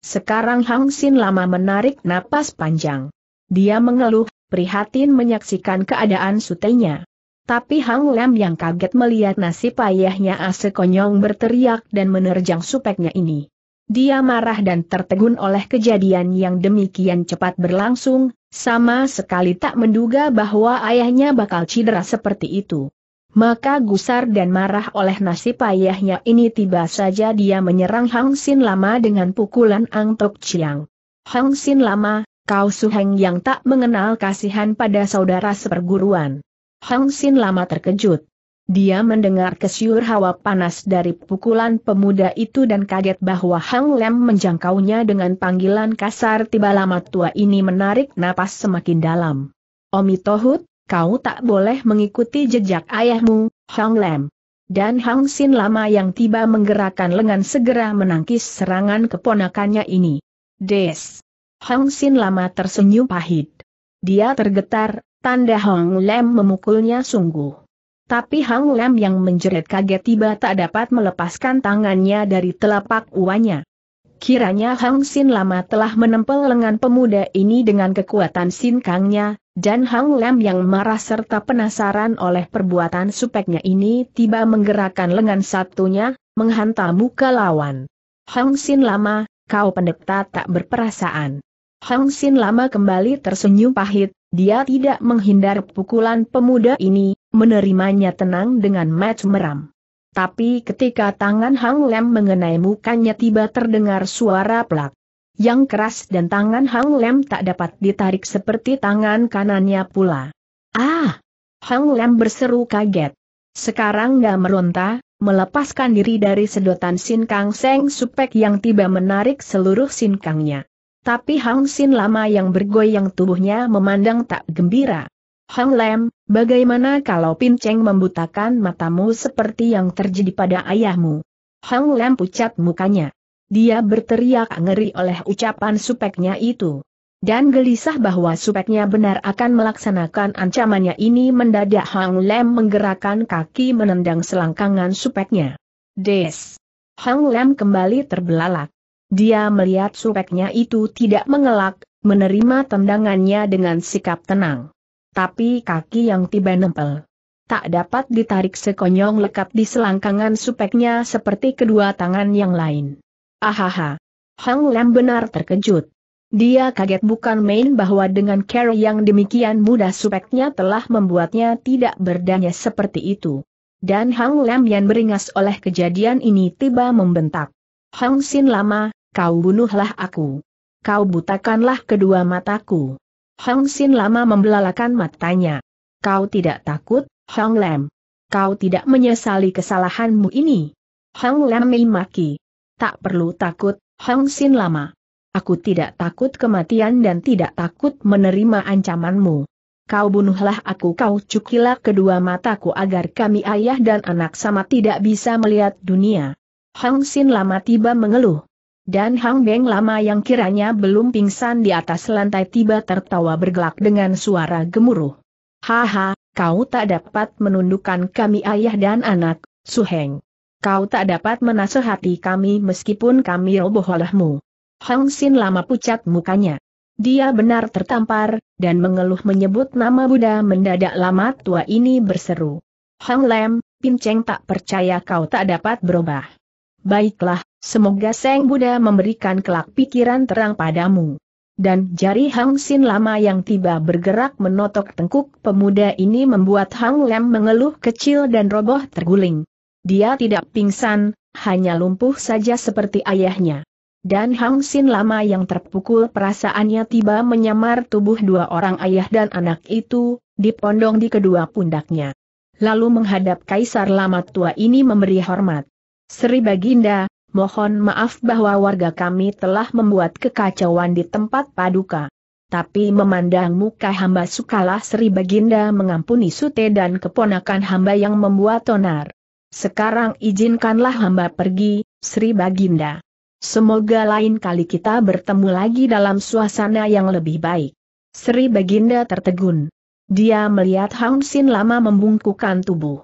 Sekarang Hang Sin lama menarik napas panjang. Dia mengeluh, prihatin menyaksikan keadaan sutenya. Tapi Hang Lam yang kaget melihat nasib ayahnya Ase Konyong berteriak dan menerjang supeknya ini. Dia marah dan tertegun oleh kejadian yang demikian cepat berlangsung, sama sekali tak menduga bahwa ayahnya bakal cedera seperti itu. Maka gusar dan marah oleh nasib ayahnya ini tiba saja dia menyerang Hang Sin Lama dengan pukulan Ang Tok Chiang. Hang Sin Lama, kau suheng yang tak mengenal kasihan pada saudara seperguruan. Hang Sin Lama terkejut. Dia mendengar kesiur hawa panas dari pukulan pemuda itu dan kaget bahwa Hang Lem menjangkaunya dengan panggilan kasar tiba lama tua ini menarik napas semakin dalam. Omi Tohut, kau tak boleh mengikuti jejak ayahmu, Hang Lem. Dan Hang Sin lama yang tiba menggerakkan lengan segera menangkis serangan keponakannya ini. Des. Hang Sin lama tersenyum pahit. Dia tergetar, tanda Hang Lem memukulnya sungguh. Tapi Hang Lam yang menjerit kaget tiba tak dapat melepaskan tangannya dari telapak uanya. Kiranya Hang Sin lama telah menempel lengan pemuda ini dengan kekuatan Sin Kangnya, dan Hang Lam yang marah serta penasaran oleh perbuatan supeknya ini tiba menggerakkan lengan satunya, menghantam muka lawan. Hang Sin lama, kau pendeta tak berperasaan. Hang Sin lama kembali tersenyum pahit, dia tidak menghindar pukulan pemuda ini, menerimanya tenang dengan match meram. Tapi ketika tangan Hang Lem mengenai mukanya tiba terdengar suara plak Yang keras dan tangan Hang Lem tak dapat ditarik seperti tangan kanannya pula. Ah! Hang Lem berseru kaget. Sekarang gak meronta, melepaskan diri dari sedotan Sin Kang Seng Supek yang tiba menarik seluruh Sin Kangnya. Tapi Hang Sin lama yang bergoyang tubuhnya memandang tak gembira. Hang Lam, bagaimana kalau Pinceng membutakan matamu seperti yang terjadi pada ayahmu? Hang Lam pucat mukanya. Dia berteriak ngeri oleh ucapan supeknya itu. Dan gelisah bahwa supeknya benar akan melaksanakan ancamannya ini mendadak Hang Lam menggerakkan kaki menendang selangkangan supeknya. Des! Hang Lam kembali terbelalak. Dia melihat supeknya itu tidak mengelak, menerima tendangannya dengan sikap tenang tapi kaki yang tiba nempel. Tak dapat ditarik sekonyong lekat di selangkangan supeknya seperti kedua tangan yang lain. Ahaha. Hang Lam benar terkejut. Dia kaget bukan main bahwa dengan care yang demikian mudah supeknya telah membuatnya tidak berdaya seperti itu. Dan Hang Lam yang beringas oleh kejadian ini tiba membentak. Hang Sin Lama, kau bunuhlah aku. Kau butakanlah kedua mataku. Hong Sin lama membelalakan matanya. Kau tidak takut, Hong Lam. Kau tidak menyesali kesalahanmu ini. Hong Lam memaki. Tak perlu takut, Hong Sin lama. Aku tidak takut kematian dan tidak takut menerima ancamanmu. Kau bunuhlah aku kau cukilah kedua mataku agar kami ayah dan anak sama tidak bisa melihat dunia. Hong Sin lama tiba mengeluh. Dan Hang Beng lama yang kiranya belum pingsan di atas lantai tiba tertawa bergelak dengan suara gemuruh. Haha, kau tak dapat menundukkan kami ayah dan anak, Su Heng. Kau tak dapat menasehati kami meskipun kami roboh olehmu. Hang Sin lama pucat mukanya. Dia benar tertampar, dan mengeluh menyebut nama Buddha mendadak lama tua ini berseru. Hang Lem, Cheng tak percaya kau tak dapat berubah. Baiklah, Semoga Seng Buddha memberikan kelak pikiran terang padamu. Dan jari Hang Sin lama yang tiba bergerak menotok tengkuk pemuda ini membuat Hang Lem mengeluh kecil dan roboh terguling. Dia tidak pingsan, hanya lumpuh saja seperti ayahnya. Dan Hang Sin lama yang terpukul perasaannya tiba menyamar tubuh dua orang ayah dan anak itu, dipondong di kedua pundaknya. Lalu menghadap Kaisar lama tua ini memberi hormat. Sri Baginda, mohon maaf bahwa warga kami telah membuat kekacauan di tempat paduka. Tapi memandang muka hamba sukalah Sri Baginda mengampuni sute dan keponakan hamba yang membuat tonar. Sekarang izinkanlah hamba pergi, Sri Baginda. Semoga lain kali kita bertemu lagi dalam suasana yang lebih baik. Sri Baginda tertegun. Dia melihat Hang Sin lama membungkukkan tubuh.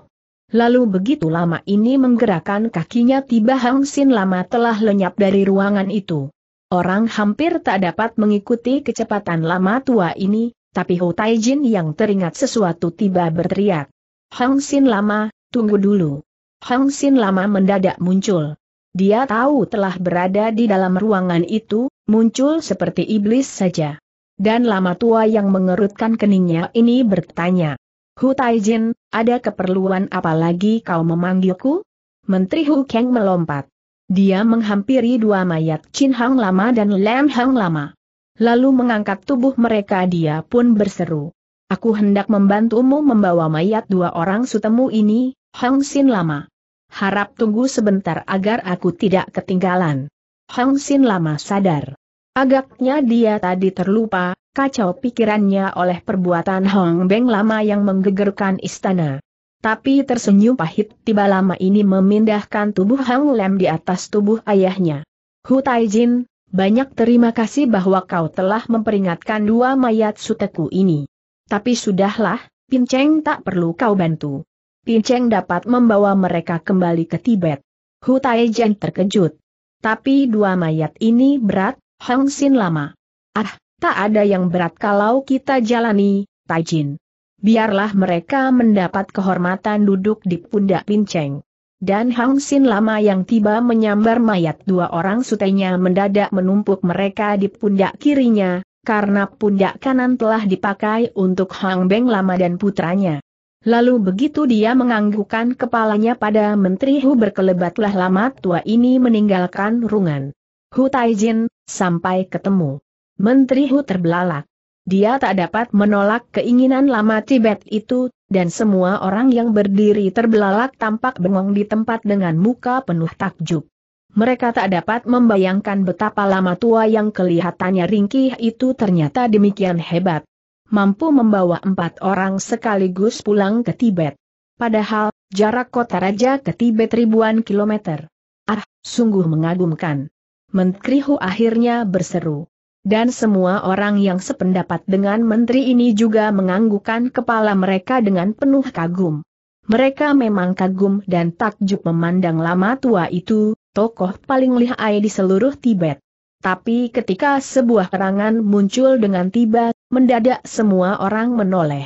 Lalu begitu lama ini menggerakkan kakinya tiba Hang Sin lama telah lenyap dari ruangan itu. Orang hampir tak dapat mengikuti kecepatan lama tua ini, tapi Ho Jin yang teringat sesuatu tiba berteriak. Hang Sin lama, tunggu dulu. Hang Sin lama mendadak muncul. Dia tahu telah berada di dalam ruangan itu, muncul seperti iblis saja. Dan lama tua yang mengerutkan keningnya ini bertanya, Hu Taijin, ada keperluan apa lagi kau memanggilku? Menteri Hu Kang melompat. Dia menghampiri dua mayat Chin Hang Lama dan Lam Hang Lama. Lalu mengangkat tubuh mereka dia pun berseru. Aku hendak membantumu membawa mayat dua orang sutemu ini, Hang Sin Lama. Harap tunggu sebentar agar aku tidak ketinggalan. Hang Sin Lama sadar. Agaknya dia tadi terlupa, Kacau pikirannya oleh perbuatan Hong Beng lama yang menggegerkan istana. Tapi tersenyum pahit tiba lama ini memindahkan tubuh Hang Lem di atas tubuh ayahnya. Hu Taijin, banyak terima kasih bahwa kau telah memperingatkan dua mayat suteku ini. Tapi sudahlah, Pinceng tak perlu kau bantu. Pinceng dapat membawa mereka kembali ke Tibet. Hu Taijin terkejut. Tapi dua mayat ini berat, Hang Sin lama. Ah, Tak ada yang berat kalau kita jalani, Taijin. Biarlah mereka mendapat kehormatan duduk di pundak pinceng. Dan Hang Sin lama yang tiba menyambar mayat dua orang sutenya mendadak menumpuk mereka di pundak kirinya, karena pundak kanan telah dipakai untuk Hang Beng lama dan putranya. Lalu begitu dia menganggukkan kepalanya pada Menteri Hu berkelebatlah lama tua ini meninggalkan rungan. Hu Taijin, sampai ketemu. Menteri Hu terbelalak. Dia tak dapat menolak keinginan lama Tibet itu, dan semua orang yang berdiri terbelalak tampak bengong di tempat dengan muka penuh takjub. Mereka tak dapat membayangkan betapa lama tua yang kelihatannya ringkih itu ternyata demikian hebat. Mampu membawa empat orang sekaligus pulang ke Tibet. Padahal, jarak kota raja ke Tibet ribuan kilometer. Ah, sungguh mengagumkan. Menteri Hu akhirnya berseru dan semua orang yang sependapat dengan menteri ini juga menganggukkan kepala mereka dengan penuh kagum. Mereka memang kagum dan takjub memandang lama tua itu, tokoh paling lihai di seluruh Tibet. Tapi ketika sebuah serangan muncul dengan tiba, mendadak semua orang menoleh.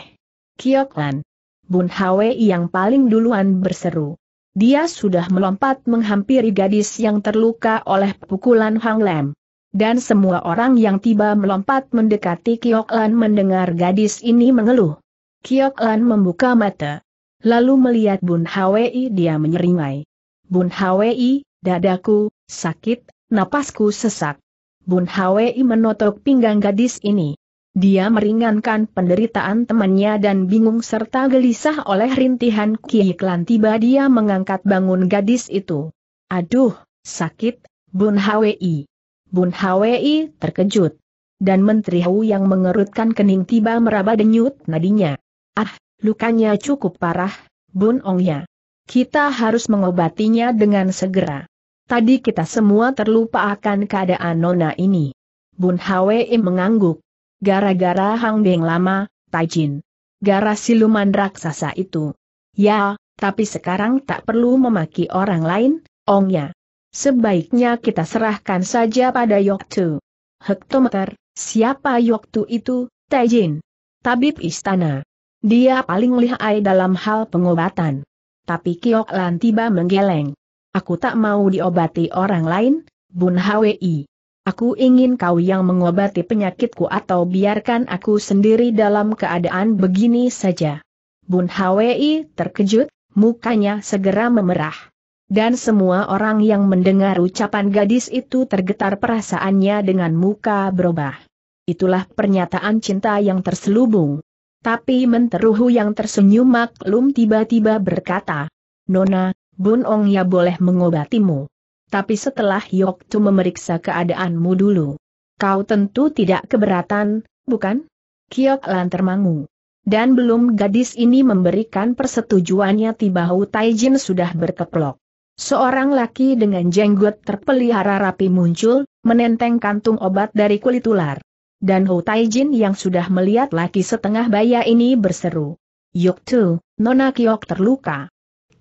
Kioklan. Bun Hwe yang paling duluan berseru. Dia sudah melompat menghampiri gadis yang terluka oleh pukulan Hang Lam dan semua orang yang tiba melompat mendekati Kiok mendengar gadis ini mengeluh. Kiok membuka mata. Lalu melihat Bun Hwi dia menyeringai. Bun Hwi, dadaku, sakit, napasku sesak. Bun Hwi menotok pinggang gadis ini. Dia meringankan penderitaan temannya dan bingung serta gelisah oleh rintihan Kioklan Klan tiba dia mengangkat bangun gadis itu. Aduh, sakit, Bun Hwi. Bun Hwi terkejut. Dan Menteri Hu yang mengerutkan kening tiba meraba denyut nadinya. Ah, lukanya cukup parah, Bun Ongya. Kita harus mengobatinya dengan segera. Tadi kita semua terlupa akan keadaan Nona ini. Bun Hwi mengangguk. Gara-gara Hang Beng lama, Tajin. Gara siluman raksasa itu. Ya, tapi sekarang tak perlu memaki orang lain, Ongya. Sebaiknya kita serahkan saja pada Yoktu. Hektometer, siapa Yoktu itu, Tejin? Tabib istana. Dia paling lihai dalam hal pengobatan. Tapi Kiok Lan tiba menggeleng. Aku tak mau diobati orang lain, Bun Hwi. Aku ingin kau yang mengobati penyakitku atau biarkan aku sendiri dalam keadaan begini saja. Bun Hwi terkejut, mukanya segera memerah. Dan semua orang yang mendengar ucapan gadis itu tergetar perasaannya dengan muka berubah. Itulah pernyataan cinta yang terselubung. Tapi menteruhu yang tersenyum maklum tiba-tiba berkata, Nona, Bun Ong ya boleh mengobatimu. Tapi setelah Tu memeriksa keadaanmu dulu. Kau tentu tidak keberatan, bukan? Kiok Lan termangu. Dan belum gadis ini memberikan persetujuannya tiba Hu Taijin sudah berkeplok. Seorang laki dengan jenggot terpelihara rapi muncul, menenteng kantung obat dari kulit ular. Dan Ho Taijin yang sudah melihat laki setengah baya ini berseru. Yuk tu, Nona Kiok terluka.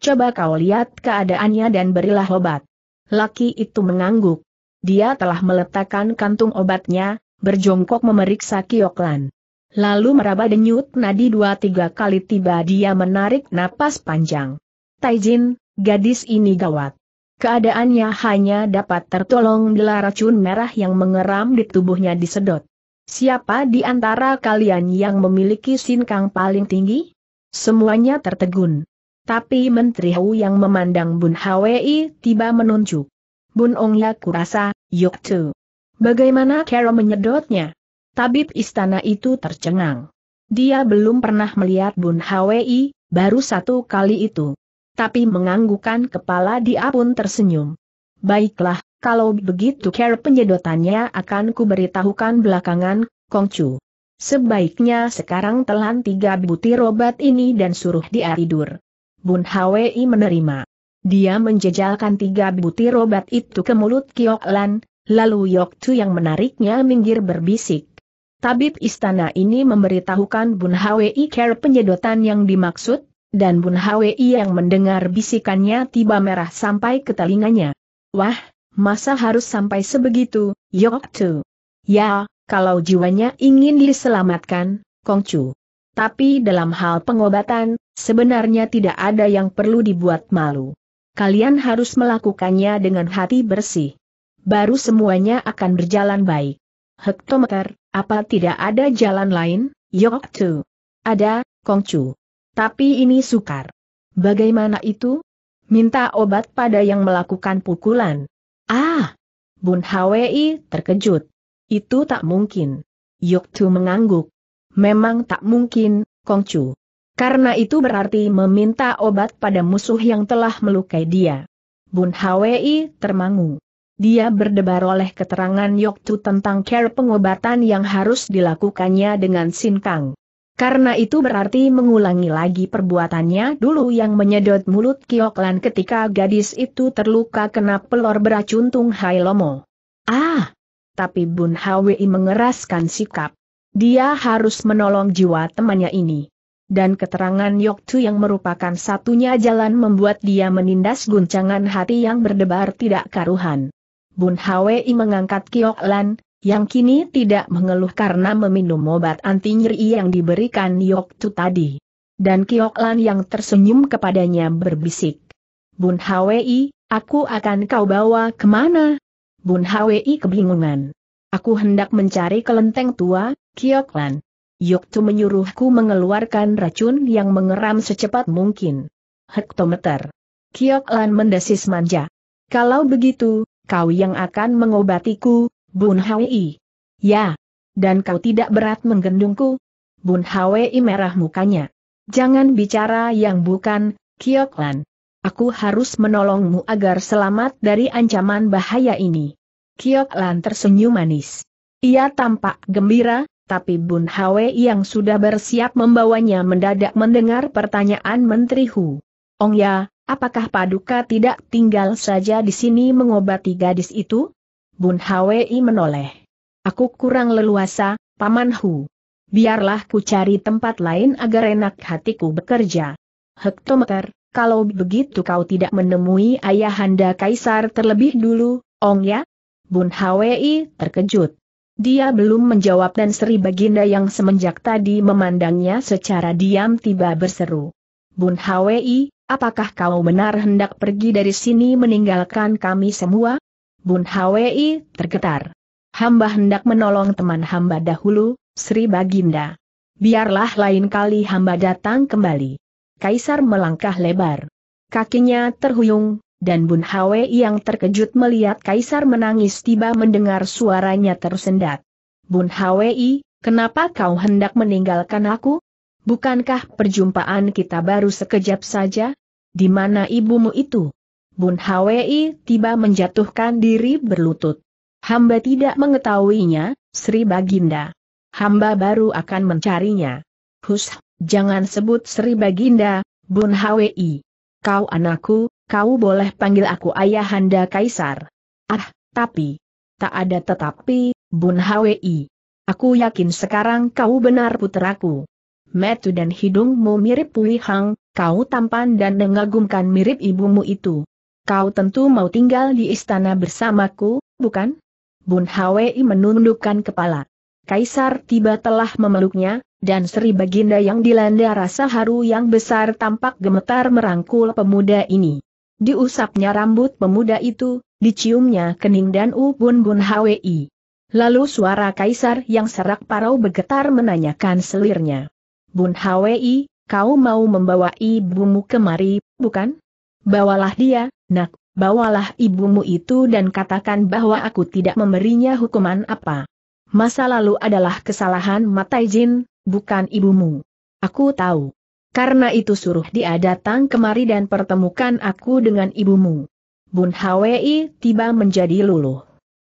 Coba kau lihat keadaannya dan berilah obat. Laki itu mengangguk. Dia telah meletakkan kantung obatnya, berjongkok memeriksa Kioklan. Lalu meraba denyut nadi dua tiga kali tiba dia menarik napas panjang. Taijin, Gadis ini gawat. Keadaannya hanya dapat tertolong bila racun merah yang mengeram di tubuhnya disedot. Siapa di antara kalian yang memiliki sinkang paling tinggi? Semuanya tertegun. Tapi Menteri Hu yang memandang Bun Hwi tiba menunjuk. Bun Ong ya kurasa, yuk tu. Bagaimana Kero menyedotnya? Tabib istana itu tercengang. Dia belum pernah melihat Bun Hwi, baru satu kali itu tapi menganggukan kepala dia pun tersenyum. Baiklah, kalau begitu care penyedotannya akan kuberitahukan belakangan, Kongcu. Sebaiknya sekarang telan tiga butir obat ini dan suruh dia tidur. Bun Hwi menerima. Dia menjejalkan tiga butir obat itu ke mulut Kiok Lan, lalu Yok Tu yang menariknya minggir berbisik. Tabib istana ini memberitahukan Bun Hwi care penyedotan yang dimaksud, dan Bun Hwi yang mendengar bisikannya tiba merah sampai ke telinganya. Wah, masa harus sampai sebegitu, Yok Tu? Ya, kalau jiwanya ingin diselamatkan, Kong Chu. Tapi dalam hal pengobatan, sebenarnya tidak ada yang perlu dibuat malu. Kalian harus melakukannya dengan hati bersih. Baru semuanya akan berjalan baik. Hektometer, apa tidak ada jalan lain, Yok Tu? Ada, Kong Chu. Tapi ini sukar. Bagaimana itu? Minta obat pada yang melakukan pukulan. Ah! Bun Hwi terkejut. Itu tak mungkin. Tu mengangguk. Memang tak mungkin, Kong Chu. Karena itu berarti meminta obat pada musuh yang telah melukai dia. Bun Hwi termangu. Dia berdebar oleh keterangan Tu tentang care pengobatan yang harus dilakukannya dengan Sin Kang. Karena itu berarti mengulangi lagi perbuatannya dulu yang menyedot mulut Kioklan ketika gadis itu terluka kena pelor beracun Tung Hai Lomo. Ah! Tapi Bun Hwi mengeraskan sikap. Dia harus menolong jiwa temannya ini. Dan keterangan Tu yang merupakan satunya jalan membuat dia menindas guncangan hati yang berdebar tidak karuhan. Bun Hwi mengangkat Kioklan, yang kini tidak mengeluh karena meminum obat anti nyeri yang diberikan Yok Tu tadi. Dan Kiok Lan yang tersenyum kepadanya berbisik. Bun Hwi, aku akan kau bawa kemana? Bun Hwi kebingungan. Aku hendak mencari kelenteng tua, Kiok Lan. Yok Tu menyuruhku mengeluarkan racun yang mengeram secepat mungkin. Hektometer. Kiok Lan mendesis manja. Kalau begitu, kau yang akan mengobatiku, Bun Hwi. Ya. Dan kau tidak berat menggendungku. Bun Hwi merah mukanya. Jangan bicara yang bukan, Kioklan. Aku harus menolongmu agar selamat dari ancaman bahaya ini. Kioklan tersenyum manis. Ia tampak gembira, tapi Bun Hwi yang sudah bersiap membawanya mendadak mendengar pertanyaan Menteri Hu. Ong ya, apakah Paduka tidak tinggal saja di sini mengobati gadis itu? Bun Hwi menoleh. Aku kurang leluasa, Paman Hu. Biarlah ku cari tempat lain agar enak hatiku bekerja. Hektometer, kalau begitu kau tidak menemui ayahanda kaisar terlebih dulu, Ong ya? Bun Hwi terkejut. Dia belum menjawab dan Sri Baginda yang semenjak tadi memandangnya secara diam tiba berseru. Bun Hwi, apakah kau benar hendak pergi dari sini meninggalkan kami semua? Bun Hwi tergetar. Hamba hendak menolong teman hamba dahulu, Sri Baginda. Biarlah lain kali hamba datang kembali. Kaisar melangkah lebar. Kakinya terhuyung, dan Bun Hwi yang terkejut melihat Kaisar menangis tiba mendengar suaranya tersendat. Bun Hwi, kenapa kau hendak meninggalkan aku? Bukankah perjumpaan kita baru sekejap saja? Di mana ibumu itu? Bun Hwi tiba menjatuhkan diri berlutut. Hamba tidak mengetahuinya, Sri Baginda. Hamba baru akan mencarinya. Hus, jangan sebut Sri Baginda, Bun Hwi. Kau anakku, kau boleh panggil aku Ayahanda Kaisar. Ah, tapi. Tak ada tetapi, Bun Hwi. Aku yakin sekarang kau benar puteraku. Metu dan hidungmu mirip Pui Hang, kau tampan dan mengagumkan mirip ibumu itu. Kau tentu mau tinggal di istana bersamaku, bukan? Bun Hwi menundukkan kepala. Kaisar tiba telah memeluknya, dan Sri Baginda yang dilanda rasa haru yang besar tampak gemetar merangkul pemuda ini. Diusapnya rambut pemuda itu, diciumnya kening dan ubun Bun Hwi. Lalu suara kaisar yang serak parau bergetar menanyakan selirnya. Bun Hwi, kau mau membawa ibumu kemari, bukan? Bawalah dia, nak, bawalah ibumu itu dan katakan bahwa aku tidak memberinya hukuman apa. Masa lalu adalah kesalahan Matai Jin, bukan ibumu. Aku tahu. Karena itu suruh dia datang kemari dan pertemukan aku dengan ibumu. Bun Hwi tiba menjadi luluh.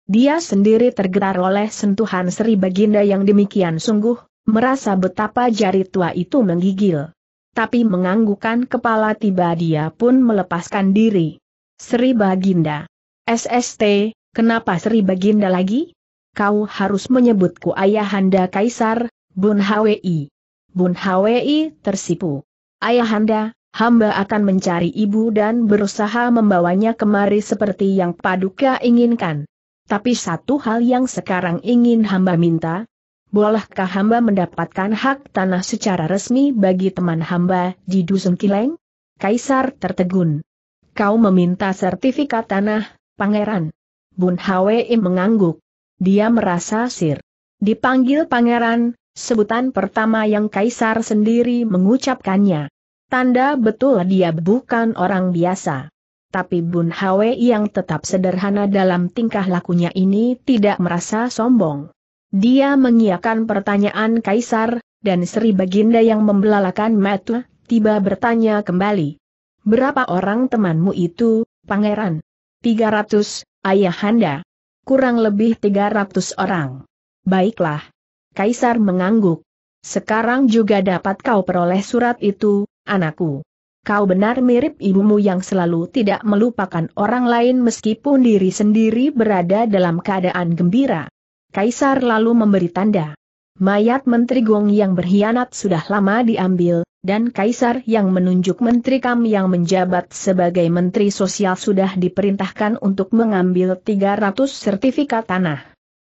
Dia sendiri tergerak oleh sentuhan Sri Baginda yang demikian sungguh, merasa betapa jari tua itu menggigil tapi menganggukan kepala tiba dia pun melepaskan diri. Sri Baginda. SST, kenapa Sri Baginda lagi? Kau harus menyebutku Ayahanda Kaisar, Bun Hwi. Bun Hwi tersipu. Ayahanda, hamba akan mencari ibu dan berusaha membawanya kemari seperti yang paduka inginkan. Tapi satu hal yang sekarang ingin hamba minta, bolehkah hamba mendapatkan hak tanah secara resmi bagi teman hamba di Dusun Kileng? Kaisar tertegun. Kau meminta sertifikat tanah, pangeran. Bun Hwei mengangguk. Dia merasa sir. Dipanggil pangeran, sebutan pertama yang kaisar sendiri mengucapkannya. Tanda betul dia bukan orang biasa. Tapi Bun Hwei yang tetap sederhana dalam tingkah lakunya ini tidak merasa sombong. Dia mengiakan pertanyaan Kaisar, dan Sri Baginda yang membelalakan mata, tiba bertanya kembali. Berapa orang temanmu itu, pangeran? 300, ayahanda. Kurang lebih 300 orang. Baiklah. Kaisar mengangguk. Sekarang juga dapat kau peroleh surat itu, anakku. Kau benar mirip ibumu yang selalu tidak melupakan orang lain meskipun diri sendiri berada dalam keadaan gembira. Kaisar lalu memberi tanda. Mayat Menteri Gong yang berkhianat sudah lama diambil, dan Kaisar yang menunjuk Menteri Kam yang menjabat sebagai Menteri Sosial sudah diperintahkan untuk mengambil 300 sertifikat tanah.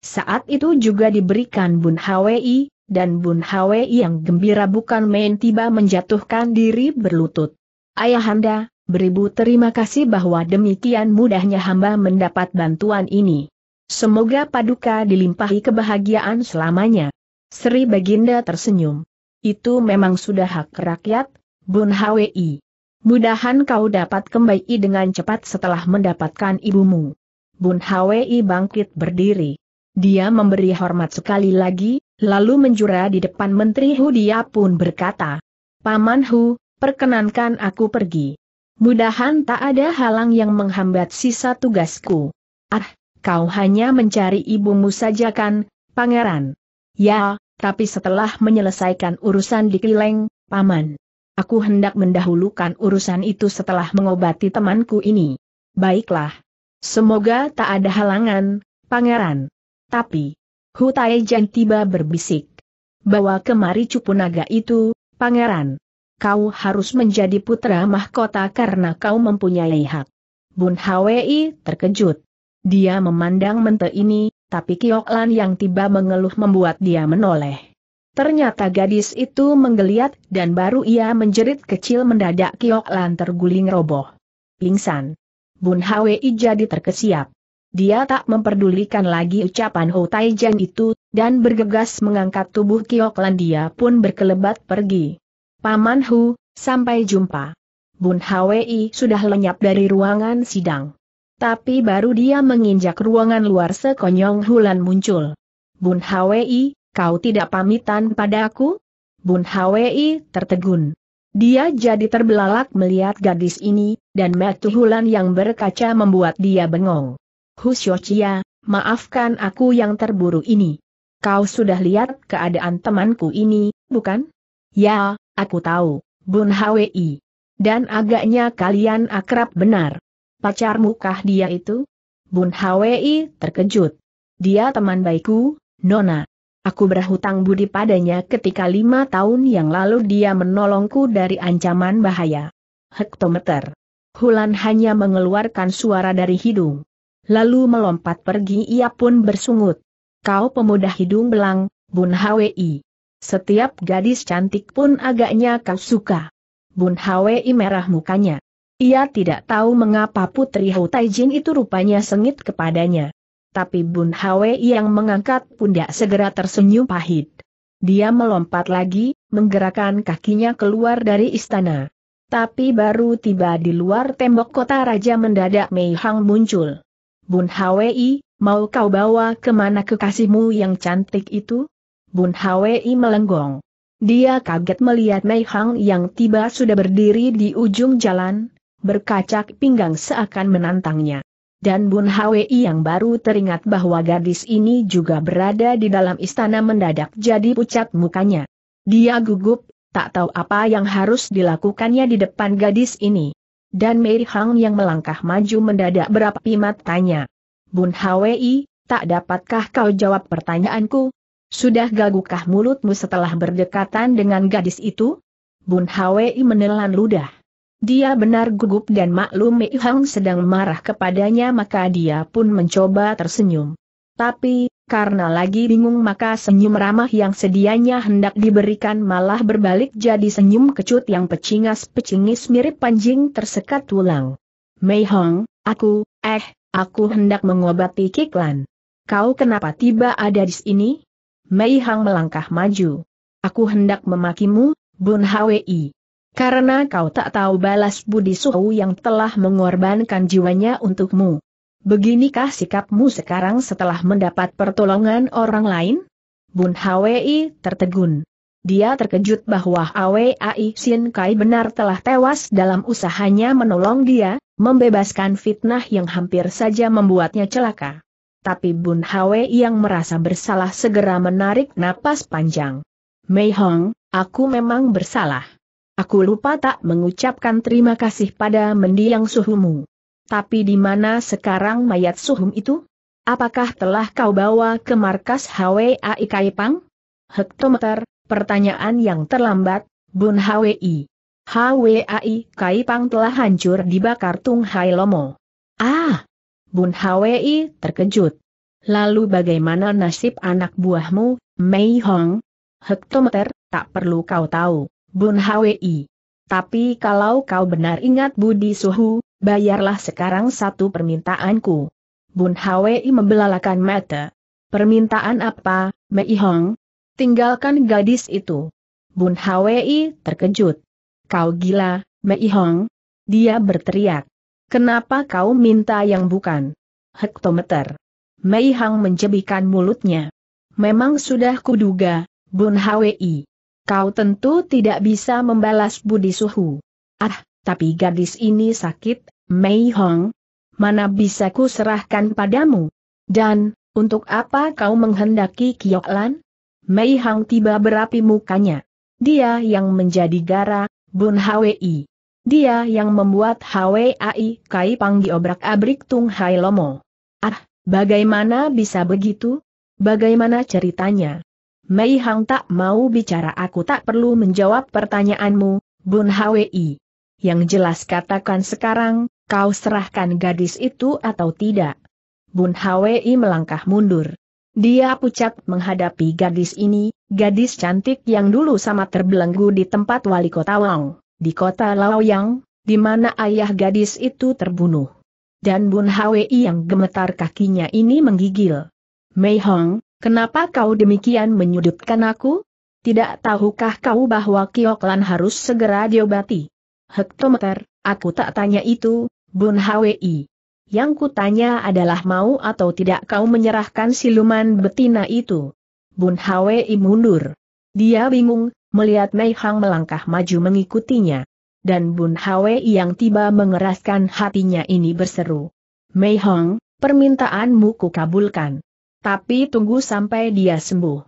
Saat itu juga diberikan Bun Hwi, dan Bun Hwi yang gembira bukan main tiba menjatuhkan diri berlutut. Ayahanda, beribu terima kasih bahwa demikian mudahnya hamba mendapat bantuan ini. Semoga Paduka dilimpahi kebahagiaan selamanya. Sri Baginda tersenyum. Itu memang sudah hak rakyat, Bun Hwi. Mudahan kau dapat kembali dengan cepat setelah mendapatkan ibumu. Bun Hwi bangkit berdiri. Dia memberi hormat sekali lagi, lalu menjura di depan Menteri Hu dia pun berkata, Paman Hu, perkenankan aku pergi. Mudahan tak ada halang yang menghambat sisa tugasku. Ah, kau hanya mencari ibumu saja kan, pangeran? Ya, tapi setelah menyelesaikan urusan di Kileng, paman. Aku hendak mendahulukan urusan itu setelah mengobati temanku ini. Baiklah. Semoga tak ada halangan, pangeran. Tapi, Hutai Jan tiba berbisik. Bawa kemari cupu naga itu, pangeran. Kau harus menjadi putra mahkota karena kau mempunyai hak. Bun Hwi terkejut. Dia memandang mente ini, tapi Kioklan yang tiba mengeluh membuat dia menoleh. Ternyata gadis itu menggeliat dan baru ia menjerit kecil mendadak Kioklan terguling roboh. Pingsan. Bun Hwi jadi terkesiap. Dia tak memperdulikan lagi ucapan Ho Jen itu, dan bergegas mengangkat tubuh Kioklan dia pun berkelebat pergi. Paman Hu, sampai jumpa. Bun Hwi sudah lenyap dari ruangan sidang. Tapi baru dia menginjak ruangan luar sekonyong Hulan muncul. Bun Hwi, kau tidak pamitan padaku? Bun Hwi tertegun. Dia jadi terbelalak melihat gadis ini, dan metu Hulan yang berkaca membuat dia bengong. Husyocia, maafkan aku yang terburu ini. Kau sudah lihat keadaan temanku ini, bukan? Ya, aku tahu, Bun Hwi. Dan agaknya kalian akrab benar. Pacarmu kah dia itu? Bun Hwi terkejut. Dia teman baikku, Nona. Aku berhutang budi padanya ketika lima tahun yang lalu dia menolongku dari ancaman bahaya. Hektometer. Hulan hanya mengeluarkan suara dari hidung. Lalu melompat pergi ia pun bersungut. Kau pemuda hidung belang, Bun Hwi. Setiap gadis cantik pun agaknya kau suka. Bun Hwi merah mukanya. Ia tidak tahu mengapa Putri Hou Taijin itu rupanya sengit kepadanya. Tapi Bun Hwe yang mengangkat pundak segera tersenyum pahit. Dia melompat lagi, menggerakkan kakinya keluar dari istana. Tapi baru tiba di luar tembok kota raja mendadak Mei Hang muncul. Bun Hwe, mau kau bawa kemana kekasihmu yang cantik itu? Bun Hwe melenggong. Dia kaget melihat Mei Hang yang tiba sudah berdiri di ujung jalan, berkacak pinggang seakan menantangnya. Dan Bun Hwi yang baru teringat bahwa gadis ini juga berada di dalam istana mendadak jadi pucat mukanya. Dia gugup, tak tahu apa yang harus dilakukannya di depan gadis ini. Dan Mei Hang yang melangkah maju mendadak berapi matanya. Bun Hwi, tak dapatkah kau jawab pertanyaanku? Sudah gagukah mulutmu setelah berdekatan dengan gadis itu? Bun Hwi menelan ludah. Dia benar gugup dan maklum Mei Hang sedang marah kepadanya maka dia pun mencoba tersenyum. Tapi, karena lagi bingung maka senyum ramah yang sedianya hendak diberikan malah berbalik jadi senyum kecut yang pecingas-pecingis mirip panjing tersekat tulang. Mei Hong, aku, eh, aku hendak mengobati Kiklan. Kau kenapa tiba ada di sini? Mei Hang melangkah maju. Aku hendak memakimu, Bun Hwi. Karena kau tak tahu balas budi Suhu yang telah mengorbankan jiwanya untukmu. Beginikah sikapmu sekarang setelah mendapat pertolongan orang lain? Bun Hwi tertegun. Dia terkejut bahwa Awei Sin Kai benar telah tewas dalam usahanya menolong dia, membebaskan fitnah yang hampir saja membuatnya celaka. Tapi Bun Hwi yang merasa bersalah segera menarik napas panjang. Mei Hong, aku memang bersalah. Aku lupa tak mengucapkan terima kasih pada mendiang suhumu. Tapi di mana sekarang mayat suhum itu? Apakah telah kau bawa ke markas Kai Kaipang? Hektometer, pertanyaan yang terlambat, Bun HWI. Kai Kaipang telah hancur dibakar Tung Hai Lomo. Ah! Bun HWI terkejut. Lalu bagaimana nasib anak buahmu, Mei Hong? Hektometer, tak perlu kau tahu. Bun Hwi. Tapi kalau kau benar ingat Budi Suhu, bayarlah sekarang satu permintaanku. Bun Hwi membelalakan mata. Permintaan apa, Mei Hong? Tinggalkan gadis itu. Bun Hwi terkejut. Kau gila, Mei Hong? Dia berteriak. Kenapa kau minta yang bukan? Hektometer. Mei Hong menjebikan mulutnya. Memang sudah kuduga, Bun Hwi. Kau tentu tidak bisa membalas budi suhu. Ah, tapi gadis ini sakit, Mei Hong. Mana bisa ku serahkan padamu? Dan, untuk apa kau menghendaki Lan? Mei Hong tiba berapi mukanya. Dia yang menjadi gara, Bun Hwi. Dia yang membuat Hwi Kai Panggi obrak-abrik Tung Hai Lomo. Ah, bagaimana bisa begitu? Bagaimana ceritanya? Mei Hang tak mau bicara aku tak perlu menjawab pertanyaanmu, Bun Hwi. Yang jelas katakan sekarang, kau serahkan gadis itu atau tidak. Bun Hwi melangkah mundur. Dia pucat menghadapi gadis ini, gadis cantik yang dulu sama terbelenggu di tempat wali kota Wang, di kota Laoyang, di mana ayah gadis itu terbunuh. Dan Bun Hwi yang gemetar kakinya ini menggigil. Mei Hong, Kenapa kau demikian menyudutkan aku? Tidak tahukah kau bahwa Kioklan harus segera diobati? Hektometer, aku tak tanya itu, Bun Hwi. Yang kutanya adalah mau atau tidak kau menyerahkan siluman betina itu. Bun Hwi mundur. Dia bingung, melihat Mei Hang melangkah maju mengikutinya. Dan Bun Hwi yang tiba mengeraskan hatinya ini berseru. Mei Hang, permintaanmu kukabulkan. Tapi tunggu sampai dia sembuh.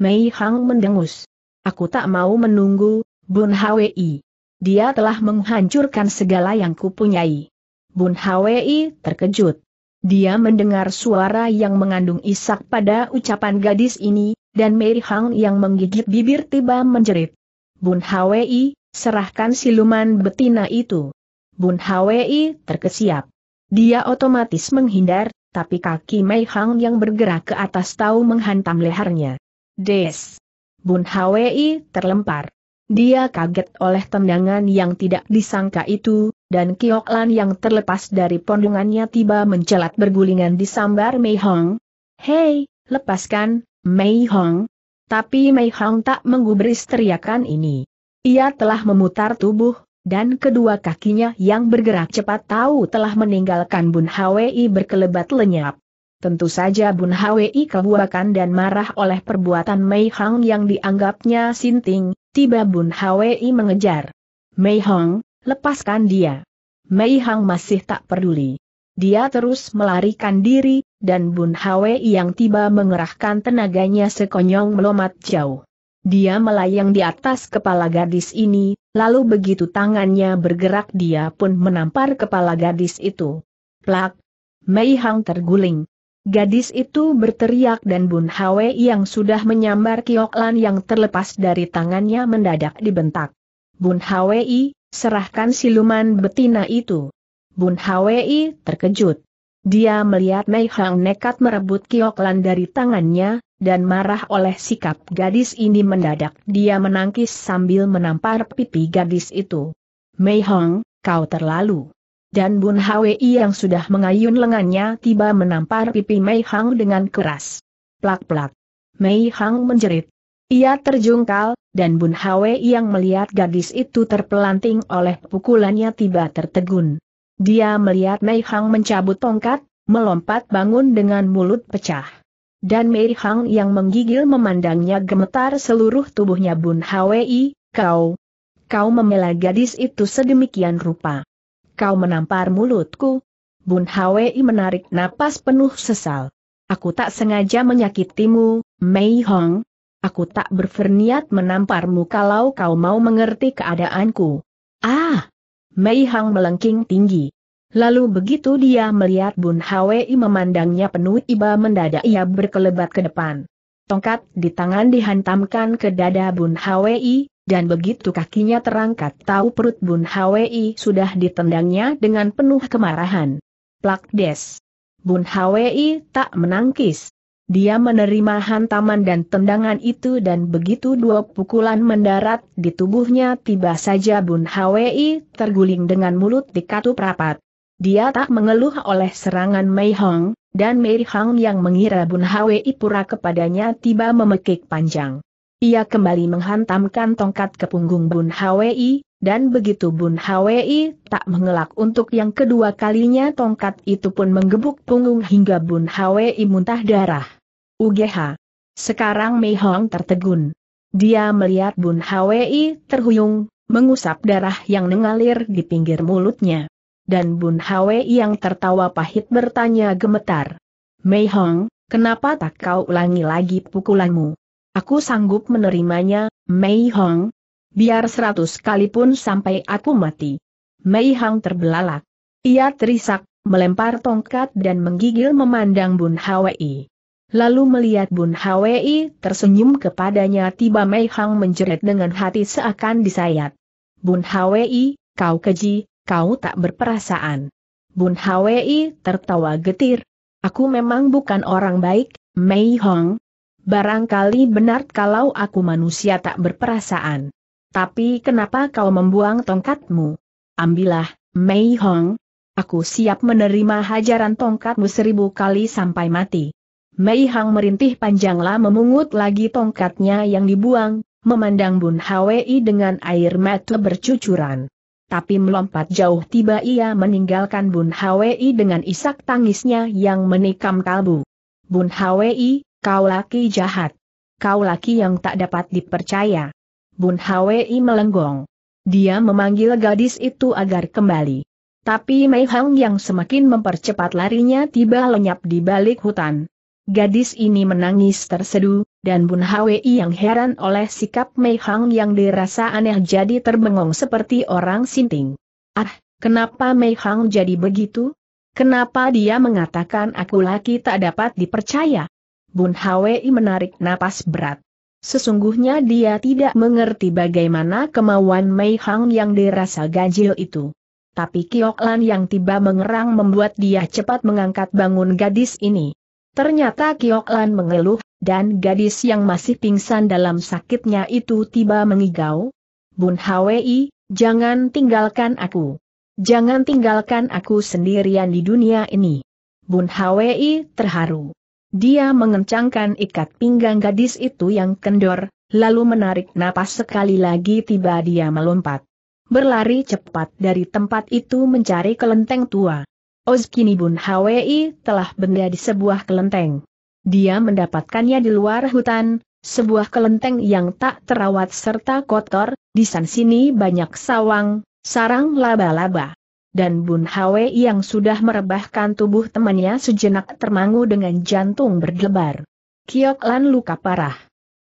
Mei Hang mendengus. Aku tak mau menunggu, Bun Hwi. Dia telah menghancurkan segala yang kupunyai. Bun Hwi terkejut. Dia mendengar suara yang mengandung isak pada ucapan gadis ini, dan Mei Hang yang menggigit bibir tiba menjerit. Bun Hwi, serahkan siluman betina itu. Bun Hwi terkesiap. Dia otomatis menghindar, tapi kaki Mei Hang yang bergerak ke atas tahu menghantam lehernya. Des! Bun Hwi terlempar. Dia kaget oleh tendangan yang tidak disangka itu, dan Kiok Lan yang terlepas dari pondungannya tiba mencelat bergulingan di sambar Mei Hong. Hei, lepaskan, Mei Hong. Tapi Mei Hong tak menggubris teriakan ini. Ia telah memutar tubuh, dan kedua kakinya yang bergerak cepat tahu telah meninggalkan Bun Hwi berkelebat lenyap. Tentu saja Bun Hwi kebuakan dan marah oleh perbuatan Mei Hang yang dianggapnya sinting, tiba Bun Hwi mengejar. Mei Hang, lepaskan dia. Mei Hang masih tak peduli. Dia terus melarikan diri, dan Bun Hwi yang tiba mengerahkan tenaganya sekonyong melompat jauh. Dia melayang di atas kepala gadis ini, lalu begitu tangannya bergerak dia pun menampar kepala gadis itu. Plak! Mei Hang terguling. Gadis itu berteriak dan Bun Hwe yang sudah menyambar Kioklan yang terlepas dari tangannya mendadak dibentak. Bun Hwe serahkan siluman betina itu. Bun Hwe terkejut. Dia melihat Mei Hang nekat merebut Kioklan dari tangannya, dan marah oleh sikap gadis ini mendadak dia menangkis sambil menampar pipi gadis itu. Mei Hong, kau terlalu. Dan Bun Hwi yang sudah mengayun lengannya tiba menampar pipi Mei Hong dengan keras. Plak-plak. Mei Hong menjerit. Ia terjungkal, dan Bun Hwi yang melihat gadis itu terpelanting oleh pukulannya tiba tertegun. Dia melihat Mei Hong mencabut tongkat, melompat bangun dengan mulut pecah dan Mei Hang yang menggigil memandangnya gemetar seluruh tubuhnya Bun Hwi, kau, kau memela gadis itu sedemikian rupa. Kau menampar mulutku. Bun Hwi menarik napas penuh sesal. Aku tak sengaja menyakitimu, Mei Hong. Aku tak berferniat menamparmu kalau kau mau mengerti keadaanku. Ah! Mei Hang melengking tinggi. Lalu begitu dia melihat Bun Hwi memandangnya penuh iba mendadak ia berkelebat ke depan. Tongkat di tangan dihantamkan ke dada Bun Hwi, dan begitu kakinya terangkat tahu perut Bun Hwi sudah ditendangnya dengan penuh kemarahan. Plak des. Bun Hwi tak menangkis. Dia menerima hantaman dan tendangan itu dan begitu dua pukulan mendarat di tubuhnya tiba saja Bun Hwi terguling dengan mulut dikatup rapat. Dia tak mengeluh oleh serangan Mei Hong, dan Mei Hong yang mengira Bun Hwi Pura kepadanya tiba memekik panjang. Ia kembali menghantamkan tongkat ke punggung Bun Hwi, dan begitu Bun Hwi tak mengelak untuk yang kedua kalinya tongkat itu pun menggebuk punggung hingga Bun Hwi muntah darah. UGH. Sekarang Mei Hong tertegun. Dia melihat Bun Hwi terhuyung, mengusap darah yang mengalir di pinggir mulutnya dan Bun Hwe yang tertawa pahit bertanya gemetar. Mei Hong, kenapa tak kau ulangi lagi pukulanmu? Aku sanggup menerimanya, Mei Hong. Biar seratus kali pun sampai aku mati. Mei Hong terbelalak. Ia terisak, melempar tongkat dan menggigil memandang Bun Hwe. Lalu melihat Bun Hwe tersenyum kepadanya tiba Mei Hong menjerit dengan hati seakan disayat. Bun Hwe, kau keji, kau tak berperasaan. Bun Hwi tertawa getir. Aku memang bukan orang baik, Mei Hong. Barangkali benar kalau aku manusia tak berperasaan. Tapi kenapa kau membuang tongkatmu? Ambillah, Mei Hong. Aku siap menerima hajaran tongkatmu seribu kali sampai mati. Mei Hong merintih panjanglah memungut lagi tongkatnya yang dibuang, memandang Bun Hwi dengan air mata bercucuran tapi melompat jauh tiba ia meninggalkan Bun Hwi dengan isak tangisnya yang menikam kalbu. Bun Hwi, kau laki jahat. Kau laki yang tak dapat dipercaya. Bun Hwi melenggong. Dia memanggil gadis itu agar kembali. Tapi Mei Hang yang semakin mempercepat larinya tiba lenyap di balik hutan. Gadis ini menangis terseduh, dan Bun Hwi yang heran oleh sikap Mei Hang yang dirasa aneh jadi terbengong seperti orang sinting. Ah, kenapa Mei Hang jadi begitu? Kenapa dia mengatakan aku laki tak dapat dipercaya? Bun Hwi menarik napas berat. Sesungguhnya dia tidak mengerti bagaimana kemauan Mei Hang yang dirasa ganjil itu. Tapi Kiok Lan yang tiba mengerang membuat dia cepat mengangkat bangun gadis ini. Ternyata Kiok Lan mengeluh, dan gadis yang masih pingsan dalam sakitnya itu tiba mengigau, Bun Hwi, jangan tinggalkan aku. Jangan tinggalkan aku sendirian di dunia ini. Bun Hwi terharu. Dia mengencangkan ikat pinggang gadis itu yang kendor, lalu menarik napas sekali lagi tiba dia melompat. Berlari cepat dari tempat itu mencari kelenteng tua. Ozkini Bun Hwi telah benda di sebuah kelenteng. Dia mendapatkannya di luar hutan, sebuah kelenteng yang tak terawat serta kotor, di sana sini banyak sawang, sarang laba-laba. Dan Bun Hwe yang sudah merebahkan tubuh temannya sejenak termangu dengan jantung berdebar. Kiok Lan luka parah.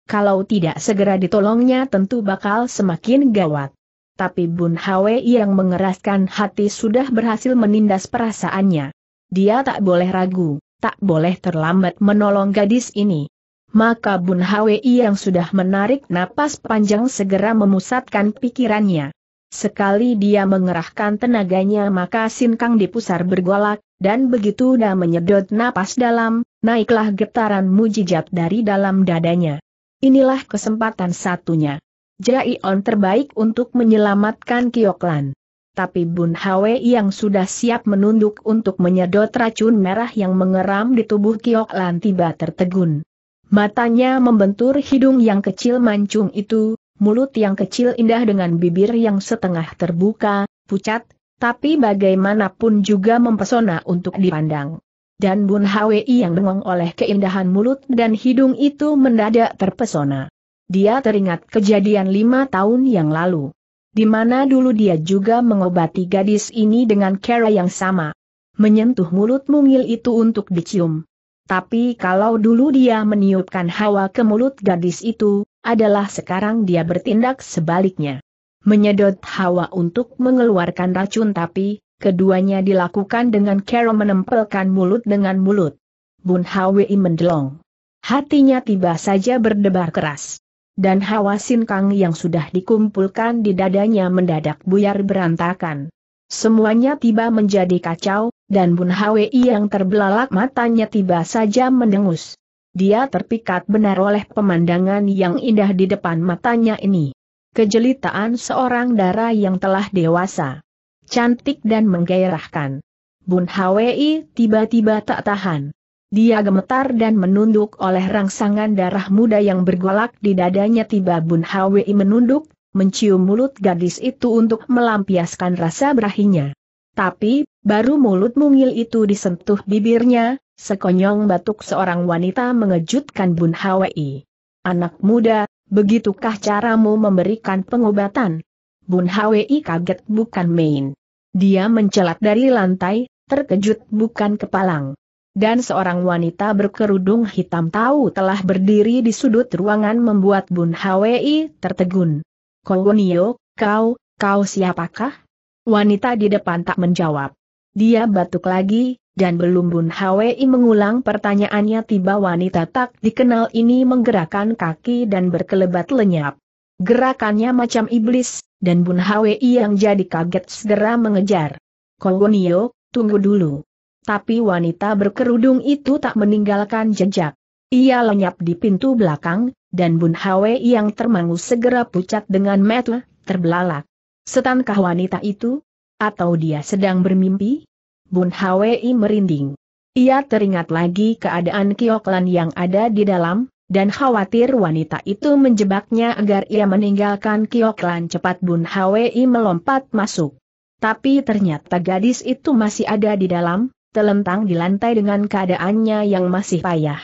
Kalau tidak segera ditolongnya tentu bakal semakin gawat. Tapi Bun Hwe yang mengeraskan hati sudah berhasil menindas perasaannya. Dia tak boleh ragu tak boleh terlambat menolong gadis ini. Maka Bun Hwi yang sudah menarik napas panjang segera memusatkan pikirannya. Sekali dia mengerahkan tenaganya maka sinkang dipusar bergolak, dan begitu dia menyedot napas dalam, naiklah getaran mujijat dari dalam dadanya. Inilah kesempatan satunya. Jai On terbaik untuk menyelamatkan Kioklan tapi Bun Hwe yang sudah siap menunduk untuk menyedot racun merah yang mengeram di tubuh Kiok Lan tiba tertegun. Matanya membentur hidung yang kecil mancung itu, mulut yang kecil indah dengan bibir yang setengah terbuka, pucat, tapi bagaimanapun juga mempesona untuk dipandang. Dan Bun Hwe yang bengong oleh keindahan mulut dan hidung itu mendadak terpesona. Dia teringat kejadian lima tahun yang lalu di mana dulu dia juga mengobati gadis ini dengan cara yang sama. Menyentuh mulut mungil itu untuk dicium. Tapi kalau dulu dia meniupkan hawa ke mulut gadis itu, adalah sekarang dia bertindak sebaliknya. Menyedot hawa untuk mengeluarkan racun tapi, keduanya dilakukan dengan cara menempelkan mulut dengan mulut. Bun Hwi mendelong. Hatinya tiba saja berdebar keras dan hawa sinkang yang sudah dikumpulkan di dadanya mendadak buyar berantakan. Semuanya tiba menjadi kacau, dan Bun Hwi yang terbelalak matanya tiba saja mendengus. Dia terpikat benar oleh pemandangan yang indah di depan matanya ini. Kejelitaan seorang dara yang telah dewasa. Cantik dan menggairahkan. Bun Hwi tiba-tiba tak tahan. Dia gemetar dan menunduk oleh rangsangan darah muda yang bergolak di dadanya tiba Bun Hwi menunduk, mencium mulut gadis itu untuk melampiaskan rasa berahinya. Tapi, baru mulut mungil itu disentuh bibirnya, sekonyong batuk seorang wanita mengejutkan Bun Hwi. Anak muda, begitukah caramu memberikan pengobatan? Bun Hwi kaget bukan main. Dia mencelat dari lantai, terkejut bukan kepalang dan seorang wanita berkerudung hitam tahu telah berdiri di sudut ruangan membuat Bun Hwi tertegun. Kowonio, kau, kau siapakah? Wanita di depan tak menjawab. Dia batuk lagi, dan belum Bun Hwi mengulang pertanyaannya tiba wanita tak dikenal ini menggerakkan kaki dan berkelebat lenyap. Gerakannya macam iblis, dan Bun Hwi yang jadi kaget segera mengejar. Kowonio, tunggu dulu. Tapi wanita berkerudung itu tak meninggalkan jejak. Ia lenyap di pintu belakang, dan Bun Hwe yang termangu segera pucat dengan metu, terbelalak. Setankah wanita itu? Atau dia sedang bermimpi? Bun Hwe merinding. Ia teringat lagi keadaan Kioklan yang ada di dalam, dan khawatir wanita itu menjebaknya agar ia meninggalkan Kioklan cepat Bun Hwe melompat masuk. Tapi ternyata gadis itu masih ada di dalam, telentang di lantai dengan keadaannya yang masih payah.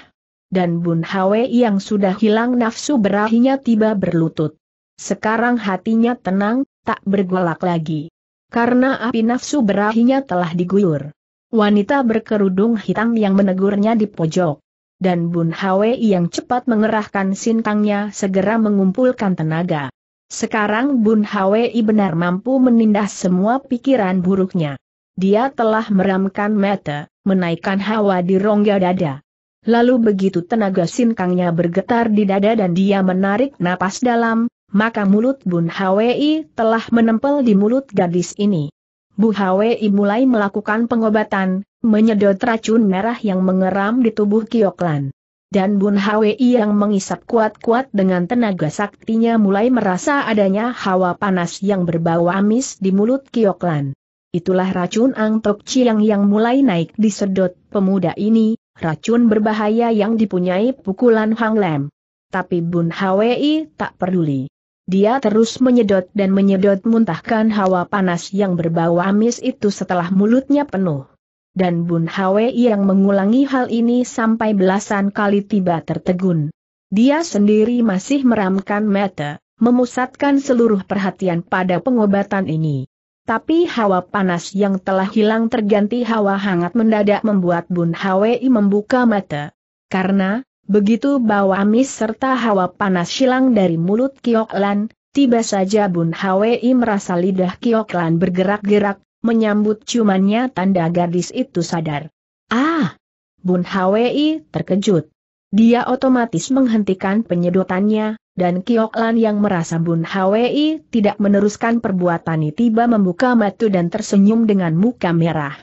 Dan Bun Hwe yang sudah hilang nafsu berahinya tiba berlutut. Sekarang hatinya tenang, tak bergolak lagi. Karena api nafsu berahinya telah diguyur. Wanita berkerudung hitam yang menegurnya di pojok dan Bun Hwe yang cepat mengerahkan sintangnya segera mengumpulkan tenaga. Sekarang Bun Hwe benar mampu menindas semua pikiran buruknya. Dia telah meramkan mata, menaikkan hawa di rongga dada. Lalu begitu tenaga sinkangnya bergetar di dada dan dia menarik napas dalam, maka mulut Bun Hwi telah menempel di mulut gadis ini. Bu Hwi mulai melakukan pengobatan, menyedot racun merah yang mengeram di tubuh Kioklan. Dan Bun Hwi yang mengisap kuat-kuat dengan tenaga saktinya mulai merasa adanya hawa panas yang berbau amis di mulut Kioklan. Itulah racun Angtok Chiang yang mulai naik di sedot pemuda ini, racun berbahaya yang dipunyai pukulan Hang Lem. Tapi Bun Hwi tak peduli. Dia terus menyedot dan menyedot muntahkan hawa panas yang berbau amis itu setelah mulutnya penuh. Dan Bun Hwi yang mengulangi hal ini sampai belasan kali tiba tertegun. Dia sendiri masih meramkan mata, memusatkan seluruh perhatian pada pengobatan ini. Tapi hawa panas yang telah hilang terganti hawa hangat mendadak membuat Bun Hwi membuka mata. Karena, begitu bau amis serta hawa panas hilang dari mulut Kioklan, tiba saja Bun Hwi merasa lidah Kioklan bergerak-gerak, menyambut ciumannya tanda gadis itu sadar. Ah! Bun Hwi terkejut. Dia otomatis menghentikan penyedotannya, dan Kiok Lan yang merasa Bun Hwi tidak meneruskan perbuatan tiba membuka mata dan tersenyum dengan muka merah.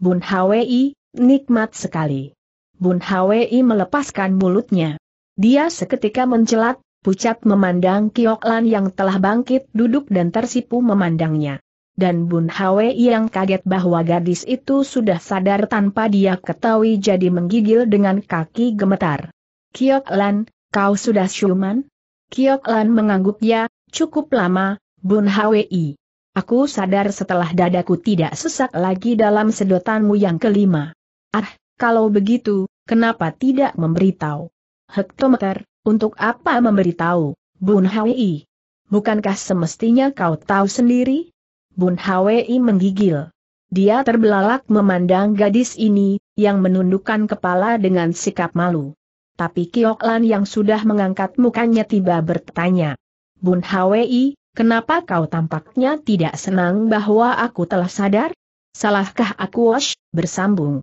Bun Hwi, nikmat sekali. Bun Hwi melepaskan mulutnya. Dia seketika mencelat, pucat memandang Kiok Lan yang telah bangkit duduk dan tersipu memandangnya. Dan Bun Hwi yang kaget bahwa gadis itu sudah sadar tanpa dia ketahui jadi menggigil dengan kaki gemetar. Kiok Lan, kau sudah siuman? Kiok Lan mengangguk ya, cukup lama, Bun Hwi. Aku sadar setelah dadaku tidak sesak lagi dalam sedotanmu yang kelima. Ah, kalau begitu, kenapa tidak memberitahu? Hektometer, untuk apa memberitahu, Bun Hwi? Bukankah semestinya kau tahu sendiri? Bun Hwi menggigil. Dia terbelalak memandang gadis ini, yang menundukkan kepala dengan sikap malu tapi Kiok yang sudah mengangkat mukanya tiba bertanya. Bun Hwi, kenapa kau tampaknya tidak senang bahwa aku telah sadar? Salahkah aku wash, bersambung.